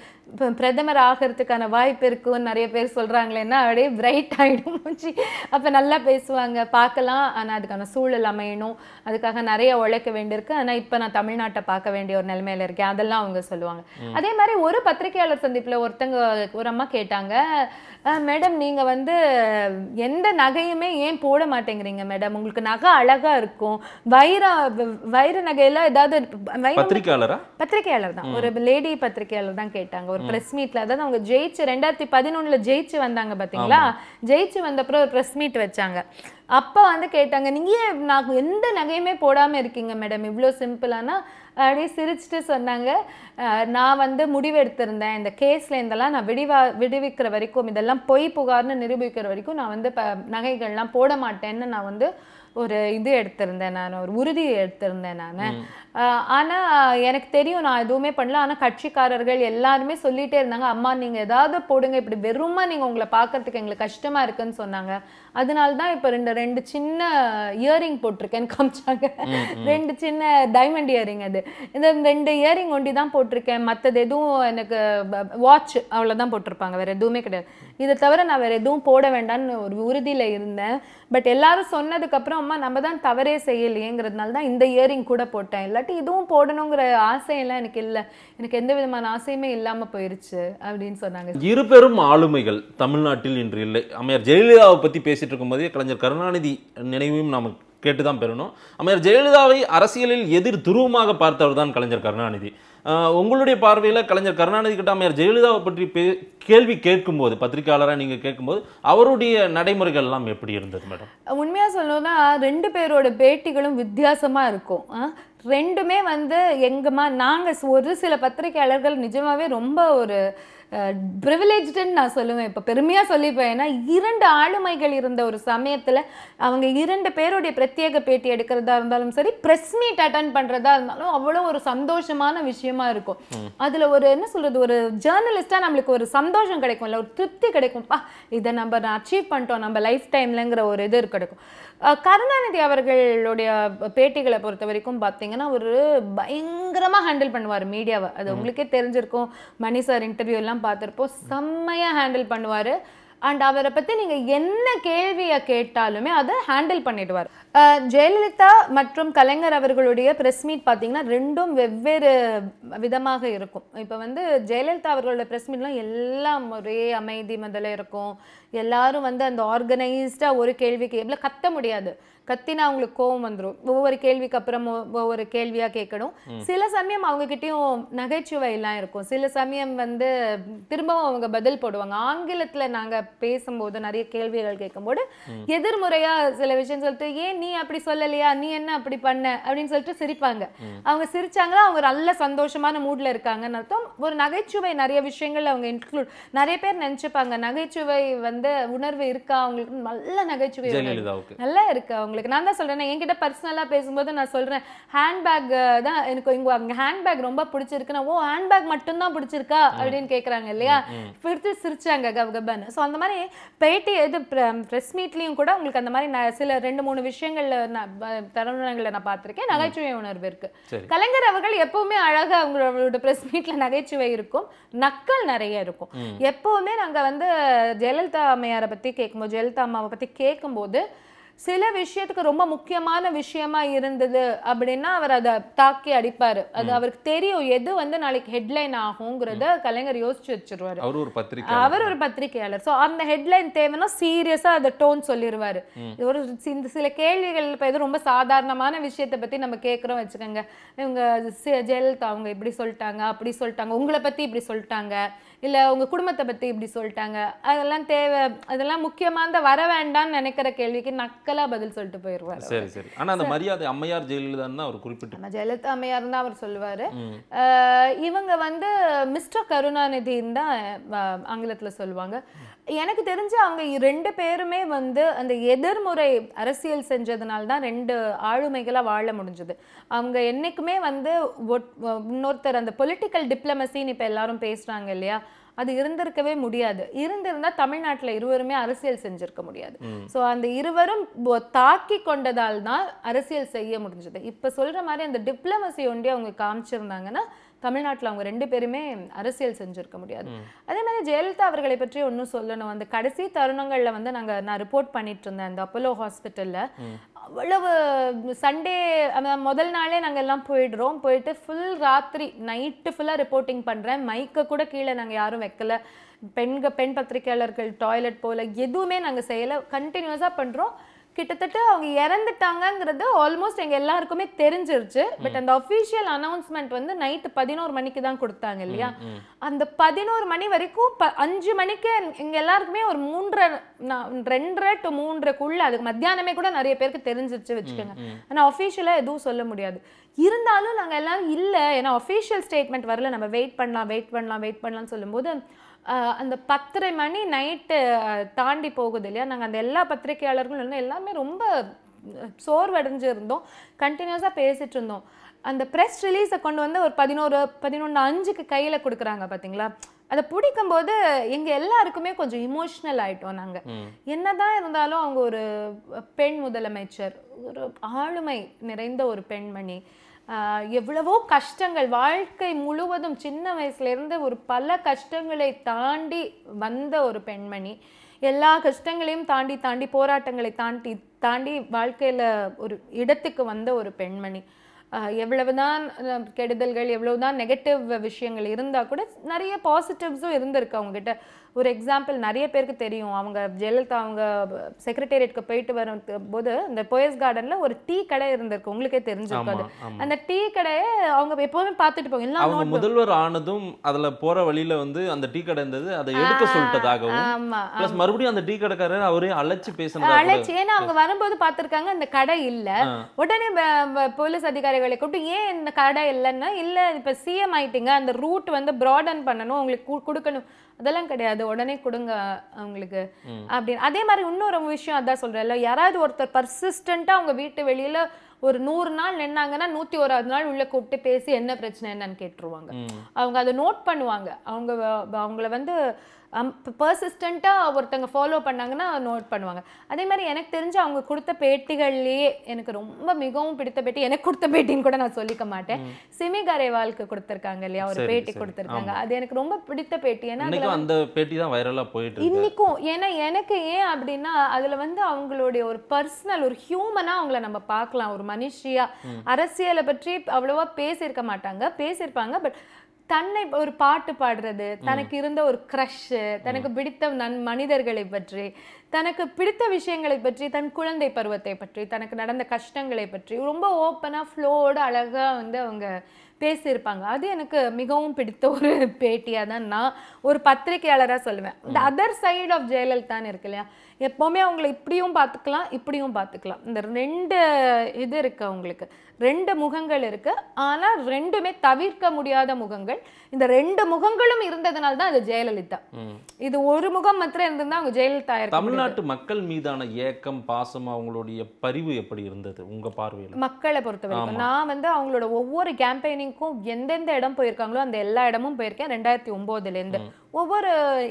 பிரதமர் ஆகிறதுக்கான வாய்ப்பு இருக்குன்னு நிறைய பேர் சொல்கிறாங்களேன்னா அப்படியே பிரைட் ஆகிடும் மூச்சு அப்போ நல்லா பேசுவாங்க பார்க்கலாம் ஆனால் அதுக்கான சூழல் அமையணும் அதுக்காக நிறைய உழைக்க வேண்டியிருக்கு ஆனால் இப்போ நான் தமிழ்நாட்டை பார்க்க வேண்டிய ஒரு நிலைமையில இருக்கேன் அதெல்லாம் அவங்க சொல்லுவாங்க அதே மாதிரி ஒரு பத்திரிகையாளர் சந்திப்பில் ஒருத்தங்க ஒரு அம்மா கேட்டாங்க மேடம் நீங்கள் வந்து எந்த நகையுமே ஏன் போட மாட்டேங்கிறீங்க மேடம் உங்களுக்கு நகை அழகா இருக்கும் வைர வைர நகையெல்லாம் ஏதாவது பத்திரிகையாளரா பத்திரிகையாளர் தான் ஒரு லேடி பத்திரிகையாளர் தான் கேட்டாங்க ஒரு ப்ரெஸ் மீட்ல அதாவது அவங்க ஜெயிச்சு ரெண்டாயிரத்தி பதினொன்னுல ஜெயிச்சு வந்தாங்க பார்த்தீங்களா ஜெயிச்சு வந்தப்பறம் ஒரு ப்ரெஸ் மீட் வச்சாங்க அப்போ வந்து கேட்டாங்க நீங்கள் ஏன் நான் எந்த நகையுமே போடாமல் இருக்கீங்க மேடம் இவ்வளோ சிம்பிளானா அப்படியே சிரிச்சுட்டு சொன்னாங்க நான் வந்து முடிவெடுத்திருந்தேன் இந்த கேஸில் இருந்தெல்லாம் நான் விடிவா விடுவிக்கிற வரைக்கும் இதெல்லாம் பொய் புகார்னு நிரூபிக்கிற வரைக்கும் நான் வந்து இப்போ நகைகள்லாம் போட மாட்டேன்னு நான் வந்து ஒரு இது எடுத்திருந்தேன் நான் ஒரு உறுதி எடுத்திருந்தேன் நான் ஆனால் எனக்கு தெரியும் நான் எதுவுமே பண்ணல ஆனால் கட்சிக்காரர்கள் எல்லாருமே சொல்லிகிட்டே இருந்தாங்க அம்மா நீங்கள் ஏதாவது போடுங்க இப்படி வெறுமா நீங்கள் உங்களை பார்க்கறதுக்கு எங்களுக்கு கஷ்டமாக இருக்குன்னு சொன்னாங்க அதனால தான் இப்போ ரெண்டு ரெண்டு சின்ன இயரிங் போட்டிருக்கேன்னு காமிச்சாங்க ரெண்டு சின்ன டைமண்ட் இயரிங் அது இந்த ரெண்டு இயரிங் ஒண்டி தான் போட்டிருக்கேன் மற்றது எதுவும் எனக்கு வாட்ச் அவ்வளோதான் போட்டிருப்பாங்க வேறு எதுவுமே கிடையாது இதை தவிர நான் வேறு எதுவும் போட வேண்டாம்னு ஒரு உறுதியில் இருந்தேன் பட் எல்லாரும் சொன்னதுக்கப்புறம் அம்மா நம்ம தான் தவறே செய்யலையேங்கிறதுனால தான் இந்த இயரிங் கூட போட்டேன் இல்லாட்டி இதுவும் போடணுங்கிற ஆசையெல்லாம் எனக்கு இல்லை எனக்கு எந்த விதமான ஆசையுமே இல்லாமல் போயிருச்சு அப்படின்னு சொன்னாங்க இரு பெரும் ஆளுமைகள் தமிழ்நாட்டில் இன்று இல்லை அமையர் ஜெயலலிதாவை பற்றி பேசி பேசிகிட்டு இருக்கும்போதே கலைஞர் கருணாநிதி நினைவையும் நாம் கேட்டு தான் பெறணும் அமையர் ஜெயலலிதாவை அரசியலில் எதிர் துருவமாக பார்த்தவர் தான் கலைஞர் கருணாநிதி உங்களுடைய பார்வையில் கலைஞர் கருணாநிதி கிட்ட அமையர் ஜெயலலிதாவை பற்றி பே கேள்வி கேட்கும்போது பத்திரிகையாளராக நீங்கள் கேட்கும்போது அவருடைய நடைமுறைகள் எல்லாம் எப்படி இருந்தது மேடம் உண்மையாக சொல்லணும்னா ரெண்டு பேரோட பேட்டிகளும் வித்தியாசமாக இருக்கும் ரெண்டுமே வந்து எங்கம்மா நாங்கள் ஒரு சில பத்திரிகையாளர்கள் நிஜமாகவே ரொம்ப ஒரு ப்ரிவிலேஜ்டுன்னு நான் சொல்லுவேன் இப்போ பெருமையாக சொல்லிப்பேன் ஏன்னா இரண்டு ஆளுமைகள் இருந்த ஒரு சமயத்தில் அவங்க இரண்டு பேருடைய பிரத்யேக பேட்டி எடுக்கிறதா இருந்தாலும் சரி ப்ரெஸ் மீட் அட்டன் பண்ணுறதா இருந்தாலும் அவ்வளோ ஒரு சந்தோஷமான விஷயமா இருக்கும் அதில் ஒரு என்ன சொல்கிறது ஒரு ஜேர்னலிஸ்ட்டாக நம்மளுக்கு ஒரு சந்தோஷம் கிடைக்கும் இல்லை ஒரு திருப்தி கிடைக்கும் பா இதை நம்ம அச்சீவ் பண்ணிட்டோம் நம்ம லைஃப் டைம்லங்கிற ஒரு இது கிடைக்கும் கருணாநிதி அவர்களுடைய பேட்டிகளை பொறுத்த வரைக்கும் பார்த்தீங்கன்னா ஒரு பயங்கரமாக ஹேண்டில் பண்ணுவார் மீடியாவை அது உங்களுக்கே தெரிஞ்சிருக்கும் மணி சார் இன்டர்வியூ எல்லாம் பார்த்துருப்போம் செம்மையாக ஹேண்டில் பண்ணுவார் அண்ட் அவரை பற்றி நீங்கள் என்ன கேள்வியை கேட்டாலுமே அதை ஹேண்டில் பண்ணிடுவார் ஜெயலலிதா மற்றும் கலைஞர் அவர்களுடைய ப்ரெஸ் மீட் பார்த்தீங்கன்னா ரெண்டும் வெவ்வேறு விதமாக இருக்கும் இப்போ வந்து ஜெயலலிதா அவர்களோட ப்ரெஸ் மீட்லாம் எல்லாம் ஒரே அமைதி முதல்ல இருக்கும் எல்லாரும் வந்து அந்த ஆர்கனைஸ்டாக ஒரு கேள்வி எவ்வளோ கத்த முடியாது கத்தினா அவங்களுக்கு கோவம் வந்துடும் ஒவ்வொரு கேள்விக்கு அப்புறம் ஒவ்வொரு கேள்வியா கேட்கணும் சில சமயம் நகைச்சுவை எல்லாம் இருக்கும் சில சமயம் வந்து திரும்பவும் அவங்க பதில் போடுவாங்க ஆங்கிலத்துல நாங்க பேசும்போது நிறைய கேள்விகள் கேட்கும்போது எதிர்முறையா சில விஷயம் சொல்லிட்டு ஏன் நீ அப்படி சொல்லலையா நீ என்ன அப்படி பண்ண அப்படின்னு சொல்லிட்டு சிரிப்பாங்க அவங்க சிரிச்சாங்கன்னா அவங்க நல்ல சந்தோஷமான மூட்ல இருக்காங்கன்னு அர்த்தம் ஒரு நகைச்சுவை நிறைய விஷயங்கள் அவங்க இன்க்ளூட் நிறைய பேர் நினைச்சுப்பாங்க நகைச்சுவை வந்து உணர்வு இருக்கா அவங்களுக்கு நல்ல நகைச்சுவை நல்லா இருக்கு அவங்க உங்களுக்கு நான் தான் சொல்கிறேன் என்கிட்ட பர்சனலாக பேசும்போது நான் சொல்கிறேன் ஹேண்ட்பேக் தான் எனக்கு இங்கே அங்கே ஹேண்ட்பேக் ரொம்ப பிடிச்சிருக்குன்னா ஓ ஹேண்ட்பேக் மட்டும்தான் பிடிச்சிருக்கா அப்படின்னு கேட்குறாங்க இல்லையா பிடித்து சிரிச்சாங்க கபகபன் ஸோ அந்த மாதிரி பேட்டி எது ப்ரெஸ் மீட்லேயும் கூட உங்களுக்கு அந்த மாதிரி நான் சில ரெண்டு மூணு விஷயங்களில் நான் தருணங்களை நான் பார்த்துருக்கேன் நகைச்சுவை உணர்வு இருக்குது கலைஞர் அவர்கள் எப்போவுமே அழகாக அவங்களோட ப்ரெஸ் மீட்டில் நகைச்சுவை இருக்கும் நக்கல் நிறைய இருக்கும் எப்போவுமே நாங்கள் வந்து ஜெயலலிதா அம்மையாரை பற்றி கேட்கும்போது ஜெயலலிதா அம்மாவை பற்றி கேட்கும்போது சில விஷயத்துக்கு ரொம்ப முக்கியமான விஷயமா இருந்தது அப்படின்னா அவர் அதை தாக்கி அடிப்பார் அது அவருக்கு தெரியும் எது வந்து நாளைக்கு ஹெட்லைன் ஆகுங்கிறத கலைஞர் யோசிச்சு வச்சிருவாரு அவர் ஒரு பத்திரிகை அவர் ஒரு பத்திரிகையாளர் ஸோ அந்த ஹெட்லைன் தேவைன்னா சீரியஸா அதை டோன் சொல்லிடுவாரு ஒரு இந்த சில கேள்விகள் இப்போ எதுவும் ரொம்ப சாதாரணமான விஷயத்தை பத்தி நம்ம கேட்குறோம் வச்சுக்கோங்க இவங்க ஜெயலலிதா அவங்க இப்படி சொல்லிட்டாங்க அப்படி சொல்லிட்டாங்க உங்களை பத்தி இப்படி சொல்லிட்டாங்க இல்லை உங்கள் குடும்பத்தை பற்றி இப்படி சொல்லிட்டாங்க அதெல்லாம் தேவை அதெல்லாம் முக்கியமான வர வேண்டாம்னு நினைக்கிற கேள்விக்கு நக்கலாக பதில் சொல்லிட்டு போயிடுவார் சரி சரி ஆனால் அந்த மரியாதை அம்மையார் ஜெயலலிதான்னு அவர் குறிப்பிட்டு ஜெயலலிதா அம்மையார் தான் அவர் சொல்லுவார் இவங்க வந்து மிஸ்டர் கருணாநிதின்னு தான் ஆங்கிலத்தில் சொல்லுவாங்க எனக்கு தெரிஞ்சு அவங்க ரெண்டு பேருமே வந்து அந்த எதிர்முறை அரசியல் செஞ்சதுனால தான் ரெண்டு ஆளுமைகளாக வாழ முடிஞ்சது அவங்க என்றைக்குமே வந்து இன்னொருத்தர் அந்த பொலிட்டிக்கல் டிப்ளமசின்னு இப்போ எல்லாரும் பேசுகிறாங்க இல்லையா அது இருந்திருக்கவே முடியாது இருந்திருந்தால் தமிழ்நாட்டில் இருவருமே அரசியல் செஞ்சிருக்க முடியாது ஸோ அந்த இருவரும் தாக்கி கொண்டதால் தான் அரசியல் செய்ய முடிஞ்சது இப்போ சொல்கிற மாதிரி அந்த டிப்ளமசி ஒன்றி அவங்க காமிச்சிருந்தாங்கன்னா தமிழ்நாட்டில் அவங்க ரெண்டு பேருமே அரசியல் செஞ்சுருக்க முடியாது அதே மாதிரி ஜெயலலிதா அவர்களை பற்றி ஒன்றும் சொல்லணும் அந்த கடைசி தருணங்களில் வந்து நாங்கள் நான் ரிப்போர்ட் பண்ணிட்டு இருந்தேன் அந்த அப்போலோ ஹாஸ்பிட்டலில் அவ்வளவு சண்டே முதல் நாளே நாங்கள் எல்லாம் போயிடுறோம் போயிட்டு ஃபுல் ராத்திரி நைட்டு ஃபுல்லாக ரிப்போர்ட்டிங் பண்ணுறேன் மைக்கை கூட கீழே நாங்கள் யாரும் வைக்கல பெண்கள் பெண் பத்திரிகையாளர்கள் டாய்லெட் போகல எதுவுமே நாங்கள் செய்யலை கண்டினியூஸாக பண்ணுறோம் கிட்டத்தட்ட அவங்க இறந்துட்டாங்கங்கிறது ஆல்மோஸ்ட் எங்கள் எல்லாருக்குமே தெரிஞ்சிருச்சு பட் அந்த அஃபீஷியல் அனௌன்ஸ்மெண்ட் வந்து நைட்டு பதினோரு மணிக்கு தான் கொடுத்தாங்க இல்லையா அந்த பதினோரு மணி வரைக்கும் ப அஞ்சு மணிக்கு எங்கள் எல்லாருக்குமே ஒரு மூன்றரை ரெண்டரை டு மூன்றரைக்குள்ள அதுக்கு மத்தியானமே கூட நிறைய பேருக்கு தெரிஞ்சிருச்சு வச்சுக்கோங்க ஆனால் அஃபீஷியலாக எதுவும் சொல்ல முடியாது இருந்தாலும் நாங்கள் எல்லாரும் இல்லை ஏன்னா அஃபீஷியல் ஸ்டேட்மெண்ட் வரல நம்ம வெயிட் பண்ணலாம் வெயிட் பண்ணலாம் வெயிட் பண்ணலாம்னு சொல்லும்போது அந்த பத்தரை மணி நைட்டு தாண்டி போகுது இல்லையா நாங்கள் அந்த எல்லா பத்திரிகையாளர்களும் இருந்தோம் எல்லாமே ரொம்ப சோர்வடைஞ்சு இருந்தோம் கண்டினியூஸாக பேசிகிட்டு இருந்தோம் அந்த ப்ரெஸ் ரிலீஸை கொண்டு வந்து ஒரு பதினோரு பதினொன்று அஞ்சுக்கு கையில் கொடுக்குறாங்க பார்த்தீங்களா அதை பிடிக்கும்போது எங்கள் எல்லாருக்குமே கொஞ்சம் இமோஷ்னல் ஆகிட்டோம் நாங்கள் என்னதான் இருந்தாலும் அவங்க ஒரு பெண் முதலமைச்சர் ஒரு ஆளுமை நிறைந்த ஒரு பெண்மணி எவ்வளவோ கஷ்டங்கள் வாழ்க்கை முழுவதும் சின்ன வயசுலேருந்து ஒரு பல கஷ்டங்களை தாண்டி வந்த ஒரு பெண்மணி எல்லா கஷ்டங்களையும் தாண்டி தாண்டி போராட்டங்களை தாண்டி தாண்டி வாழ்க்கையில் ஒரு இடத்துக்கு வந்த ஒரு பெண்மணி எவ்வளவுதான் கெடுதல்கள் எவ்வளவுதான் நெகட்டிவ் விஷயங்கள் இருந்தால் கூட நிறைய பாசிட்டிவ்ஸும் இருந்திருக்கு அவங்ககிட்ட ஒரு எக்ஸாம்பிள் நிறைய பேருக்கு தெரியும் அவங்க ஜெயலலிதா அவங்க செக்ரட்டேரியட்க்கு போயிட்டு வர போது இந்த போயஸ் கார்டன்ல ஒரு டீ கடை இருந்திருக்கு உங்களுக்கே தெரிஞ்சிருக்காது அந்த டீ கடையை அவங்க எப்போவுமே பார்த்துட்டு போங்க இல்லை முதல்வர் ஆனதும் அதுல போற வழியில வந்து அந்த டீ கடை இருந்தது அதை எடுக்க சொல்லிட்டதாகவும் மறுபடியும் அந்த டீ கடைக்காரர் அவரே அழைச்சி பேசினா அழைச்சி ஏன்னா அவங்க வரும்போது பார்த்திருக்காங்க அந்த கடை இல்லை உடனே போலீஸ் அதிகாரிகளை கூப்பிட்டு ஏன் இந்த கடை இல்லைன்னா இல்ல இப்ப சிஎம் ஆயிட்டீங்க அந்த ரூட் வந்து ப்ராடன் பண்ணணும் உங்களுக்கு கொடுக்கணும் அதெல்லாம் கிடையாது உடனே கொடுங்க அவங்களுக்கு அப்படின்னு அதே மாதிரி இன்னொரு விஷயம் அதான் இல்ல யாராவது ஒருத்தர் பர்சிஸ்டண்ட்டாக அவங்க வீட்டு வெளியில் ஒரு நூறு நாள் நின்னாங்கன்னா நூற்றி ஒராது நாள் உள்ளே கூப்பிட்டு பேசி என்ன பிரச்சனை என்னன்னு கேட்டுருவாங்க அவங்க அதை நோட் பண்ணுவாங்க அவங்க அவங்கள வந்து பர்சிஸ்டண்ட்டாக ஒருத்தவங்க ஃபாலோ பண்ணாங்கன்னா நோட் பண்ணுவாங்க அதே மாதிரி எனக்கு தெரிஞ்சு அவங்க கொடுத்த பேட்டிகள்லேயே எனக்கு ரொம்ப மிகவும் பிடித்த பேட்டி எனக்கு கொடுத்த பேட்டின்னு கூட நான் சொல்லிக்க மாட்டேன் சிமி கரேவாலுக்கு கொடுத்துருக்காங்க இல்லையா ஒரு பேட்டி கொடுத்துருக்காங்க அது எனக்கு ரொம்ப பிடித்த பேட்டி ஏன்னா அந்த பேட்டி தான் வைரலாக போயிட்டு இன்னைக்கும் ஏன்னா எனக்கு ஏன் அப்படின்னா அதில் வந்து அவங்களுடைய ஒரு பர்சனல் ஒரு ஹியூமனாக அவங்கள நம்ம பார்க்கலாம் ஒரு மனுஷியாக அரசியலை பற்றி அவ்வளோவா பேசியிருக்க மாட்டாங்க பேசியிருப்பாங்க பட் தன்னை ஒரு பாட்டு பாடுறது தனக்கு இருந்த ஒரு க்ரஷ்ஷு தனக்கு பிடித்த நன் மனிதர்களை பற்றி தனக்கு பிடித்த விஷயங்களை பற்றி தன் குழந்தை பருவத்தை பற்றி தனக்கு நடந்த கஷ்டங்களை பற்றி ரொம்ப ஓப்பனாக ஃப்ளோவோட அழகாக வந்து அவங்க பேசியிருப்பாங்க அது எனக்கு மிகவும் பிடித்த ஒரு பேட்டியாக தான் நான் ஒரு பத்திரிகையாளராக சொல்லுவேன் இந்த அதர் சைடு ஆஃப் ஜெயலலிதான்னு இருக்கு இல்லையா எப்போவுமே அவங்கள இப்படியும் பார்த்துக்கலாம் இப்படியும் பார்த்துக்கலாம் இந்த ரெண்டு இது இருக்குது அவங்களுக்கு ரெண்டு முகங்கள் இருக்கு ஆனால் ரெண்டுமே தவிர்க்க முடியாத முகங்கள் இந்த ரெண்டு முகங்களும் இருந்ததுனால தான் அது ஜெயலலிதா இது ஒரு முகம் மாத்திரம் இருந்திருந்தா அவங்க ஜெயலலிதா தமிழ்நாட்டு மக்கள் மீதான ஏக்கம் பாசம் அவங்களுடைய பரிவு எப்படி இருந்தது உங்க பார்வையில் மக்களை பொறுத்தவரைக்கும் நான் வந்து அவங்களோட ஒவ்வொரு கேம்பெயினிங்க்கும் எந்தெந்த இடம் போயிருக்காங்களோ அந்த எல்லா இடமும் போயிருக்கேன் ரெண்டாயிரத்தி இருந்து ஒவ்வொரு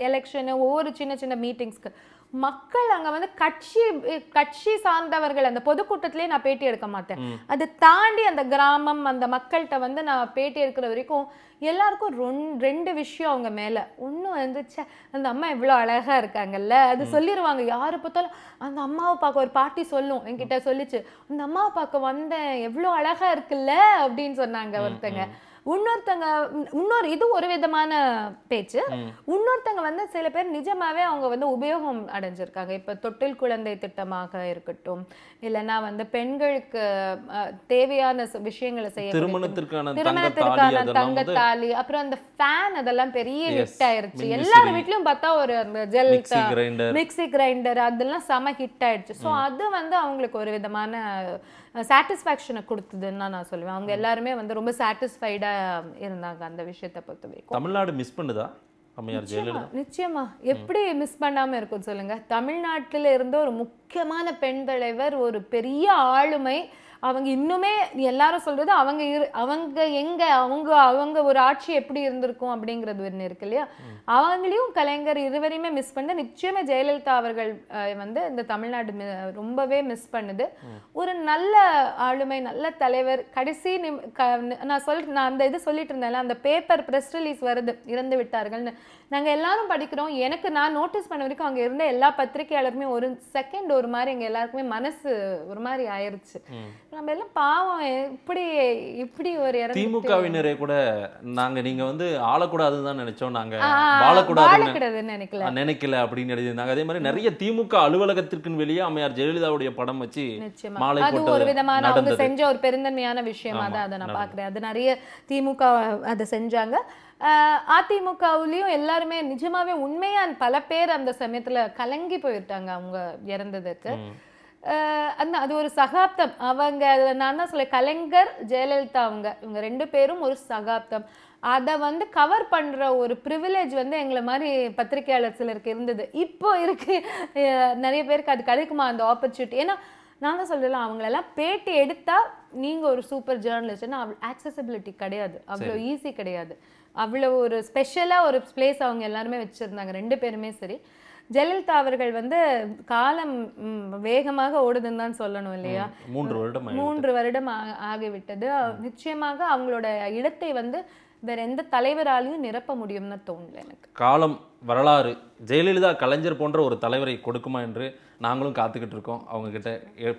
எலெக்ஷனு ஒவ்வொரு சின்ன சின்ன மீட்டிங்ஸ்க்கு மக்கள் அங்க வந்து கட்சி கட்சி சார்ந்தவர்கள் அந்த பொதுக்கூட்டத்திலே நான் பேட்டி எடுக்க மாட்டேன் அது தாண்டி அந்த கிராமம் அந்த மக்கள்கிட்ட வந்து நான் பேட்டி எடுக்கிற வரைக்கும் எல்லாருக்கும் ரெண்டு விஷயம் அவங்க மேலே ஒன்று வந்துச்சு அந்த அம்மா இவ்வளோ அழகாக இருக்காங்கல்ல அது சொல்லிடுவாங்க யார் பார்த்தாலும் அந்த அம்மாவை பார்க்க ஒரு பாட்டி சொல்லும் என்கிட்ட சொல்லிச்சு அந்த அம்மாவை பார்க்க வந்தேன் எவ்வளோ அழகாக இருக்குல்ல அப்படின்னு சொன்னாங்க ஒருத்தங்க இன்னொருத்தங்க இன்னொரு இது ஒரு விதமான பேச்சு இன்னொருத்தங்க வந்து சில பேர் நிஜமாவே அவங்க வந்து உபயோகம் அடைஞ்சிருக்காங்க இப்ப தொட்டில் குழந்தை திட்டமாக இருக்கட்டும் இல்லைன்னா வந்து பெண்களுக்கு தேவையான விஷயங்களை செய்ய திருமணத்திற்கான திருமணத்திற்கான தங்க தாலி அப்புறம் அந்த ஃபேன் அதெல்லாம் பெரிய ஹிட் ஆயிருச்சு எல்லார் வீட்லயும் பார்த்தா ஒரு அந்த ஜெல் மிக்சி கிரைண்டர் அதெல்லாம் செம ஹிட் ஆயிடுச்சு ஸோ அது வந்து அவங்களுக்கு ஒரு விதமான சாட்டிஸ்ஃபேக்ஷனை கொடுத்ததுன்னு தான் நான் சொல்லுவேன் அவங்க எல்லாருமே வந்து ரொம்ப சாட்டிஸ்ஃபைடாக இருந்தாங்க அந்த விஷயத்தை பொறுத்த வரைக்கும் தமிழ்நாடு மிஸ் பண்ணுதா நிச்சயமா நிச்சயமா எப்படி மிஸ் பண்ணாம இருக்கும் சொல்லுங்க தமிழ்நாட்டில இருந்து ஒரு முக்கியமான பெண் தலைவர் ஒரு பெரிய ஆளுமை அவங்க இன்னுமே எல்லாரும் சொல்றது அவங்க இரு அவங்க எங்க அவங்க அவங்க ஒரு ஆட்சி எப்படி இருந்திருக்கும் அப்படிங்கிறது ஒன்று இருக்கு இல்லையா அவங்களையும் கலைஞர் இருவரையுமே மிஸ் பண்ண நிச்சயமே ஜெயலலிதா அவர்கள் வந்து இந்த தமிழ்நாடு ரொம்பவே மிஸ் பண்ணுது ஒரு நல்ல ஆளுமை நல்ல தலைவர் கடைசி நான் சொல் நான் அந்த இது சொல்லிட்டு இருந்தேன்ல அந்த பேப்பர் ப்ரெஸ் ரிலீஸ் வருது இறந்து விட்டார்கள்னு நாங்கள் எல்லாரும் படிக்கிறோம் எனக்கு நான் நோட்டீஸ் பண்ண வரைக்கும் அங்கே இருந்த எல்லா பத்திரிகையாளருமே ஒரு செகண்ட் ஒரு மாதிரி எங்கள் எல்லாருக்குமே மனசு ஒரு மாதிரி ஆயிடுச்சு நம்ம எல்லாம் பாவம் இப்படி இப்படி ஒரு திமுகவினரே கூட நாங்க நீங்க வந்து ஆளக்கூடாதுன்னு நினைச்சோம் நாங்க வாழக்கூடாது நினைக்கல நினைக்கல அப்படின்னு எழுதியிருந்தாங்க அதே மாதிரி நிறைய திமுக அலுவலகத்திற்கு வெளியே அம்மையார் ஜெயலலிதாவுடைய படம் வச்சு மாலை அது ஒரு விதமான அவங்க செஞ்ச ஒரு பெருந்தன்மையான விஷயமா தான் அதை நான் பாக்குறேன் அது நிறைய திமுக அதை செஞ்சாங்க அதிமுகவுலேயும் எல்லாருமே நிஜமாவே உண்மையா பல பேர் அந்த சமயத்துல கலங்கி போயிட்டாங்க அவங்க இறந்ததுக்கு அந்த அது ஒரு சகாப்தம் அவங்க அதில் நான் தான் சொல்ல கலைஞர் ஜெயலலிதா அவங்க இவங்க ரெண்டு பேரும் ஒரு சகாப்தம் அதை வந்து கவர் பண்ணுற ஒரு ப்ரிவிலேஜ் வந்து எங்களை மாதிரி பத்திரிகையாளர் சிலருக்கு இருந்தது இப்போ இருக்கு நிறைய பேருக்கு அது கிடைக்குமா அந்த ஆப்பர்ச்சுனிட்டி ஏன்னா நாங்கள் சொல்லலாம் அவங்களெல்லாம் பேட்டி எடுத்தால் நீங்கள் ஒரு சூப்பர் ஜேர்னலிஸ்ட்னா அவ்வளோ ஆக்சசபிலிட்டி கிடையாது அவ்வளோ ஈஸி கிடையாது அவ்வளோ ஒரு ஸ்பெஷலாக ஒரு பிளேஸ் அவங்க எல்லாருமே வச்சுருந்தாங்க ரெண்டு பேருமே சரி ஜெயலலிதா அவர்கள் வந்து காலம் வேகமாக ஓடுதுன்னு தான் சொல்லணும் இல்லையா மூன்று வருடம் மூன்று வருடம் ஆகிவிட்டது நிச்சயமாக அவங்களோட இடத்தை வந்து வேற எந்த தலைவராலையும் நிரப்ப முடியும்னு தோணல எனக்கு காலம் வரலாறு ஜெயலலிதா கலைஞர் போன்ற ஒரு தலைவரை கொடுக்குமா என்று நாங்களும் காத்துக்கிட்டு இருக்கோம் அவங்க கிட்ட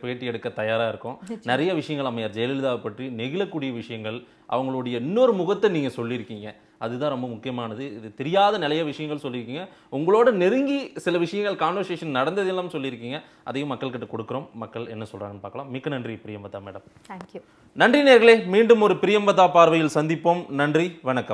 பேட்டி எடுக்க தயாராக இருக்கோம் நிறைய விஷயங்கள் அமையார் ஜெயலலிதாவை பற்றி நெகிழக்கூடிய விஷயங்கள் அவங்களுடைய இன்னொரு முகத்தை நீங்கள் சொல்லியிருக்கீங்க அதுதான் ரொம்ப முக்கியமானது இது தெரியாத நிறைய விஷயங்கள் சொல்லியிருக்கீங்க உங்களோட நெருங்கி சில விஷயங்கள் கான்வர்சேஷன் நடந்தது எல்லாம் சொல்லியிருக்கீங்க அதையும் மக்கள்கிட்ட கொடுக்குறோம் மக்கள் என்ன சொல்கிறாங்கன்னு பார்க்கலாம் மிக்க நன்றி பிரியம்பதா மேடம் தேங்க்யூ நன்றி நேர்களே மீண்டும் ஒரு பிரியம்பதா பார்வையில் சந்திப்போம் நன்றி வணக்கம்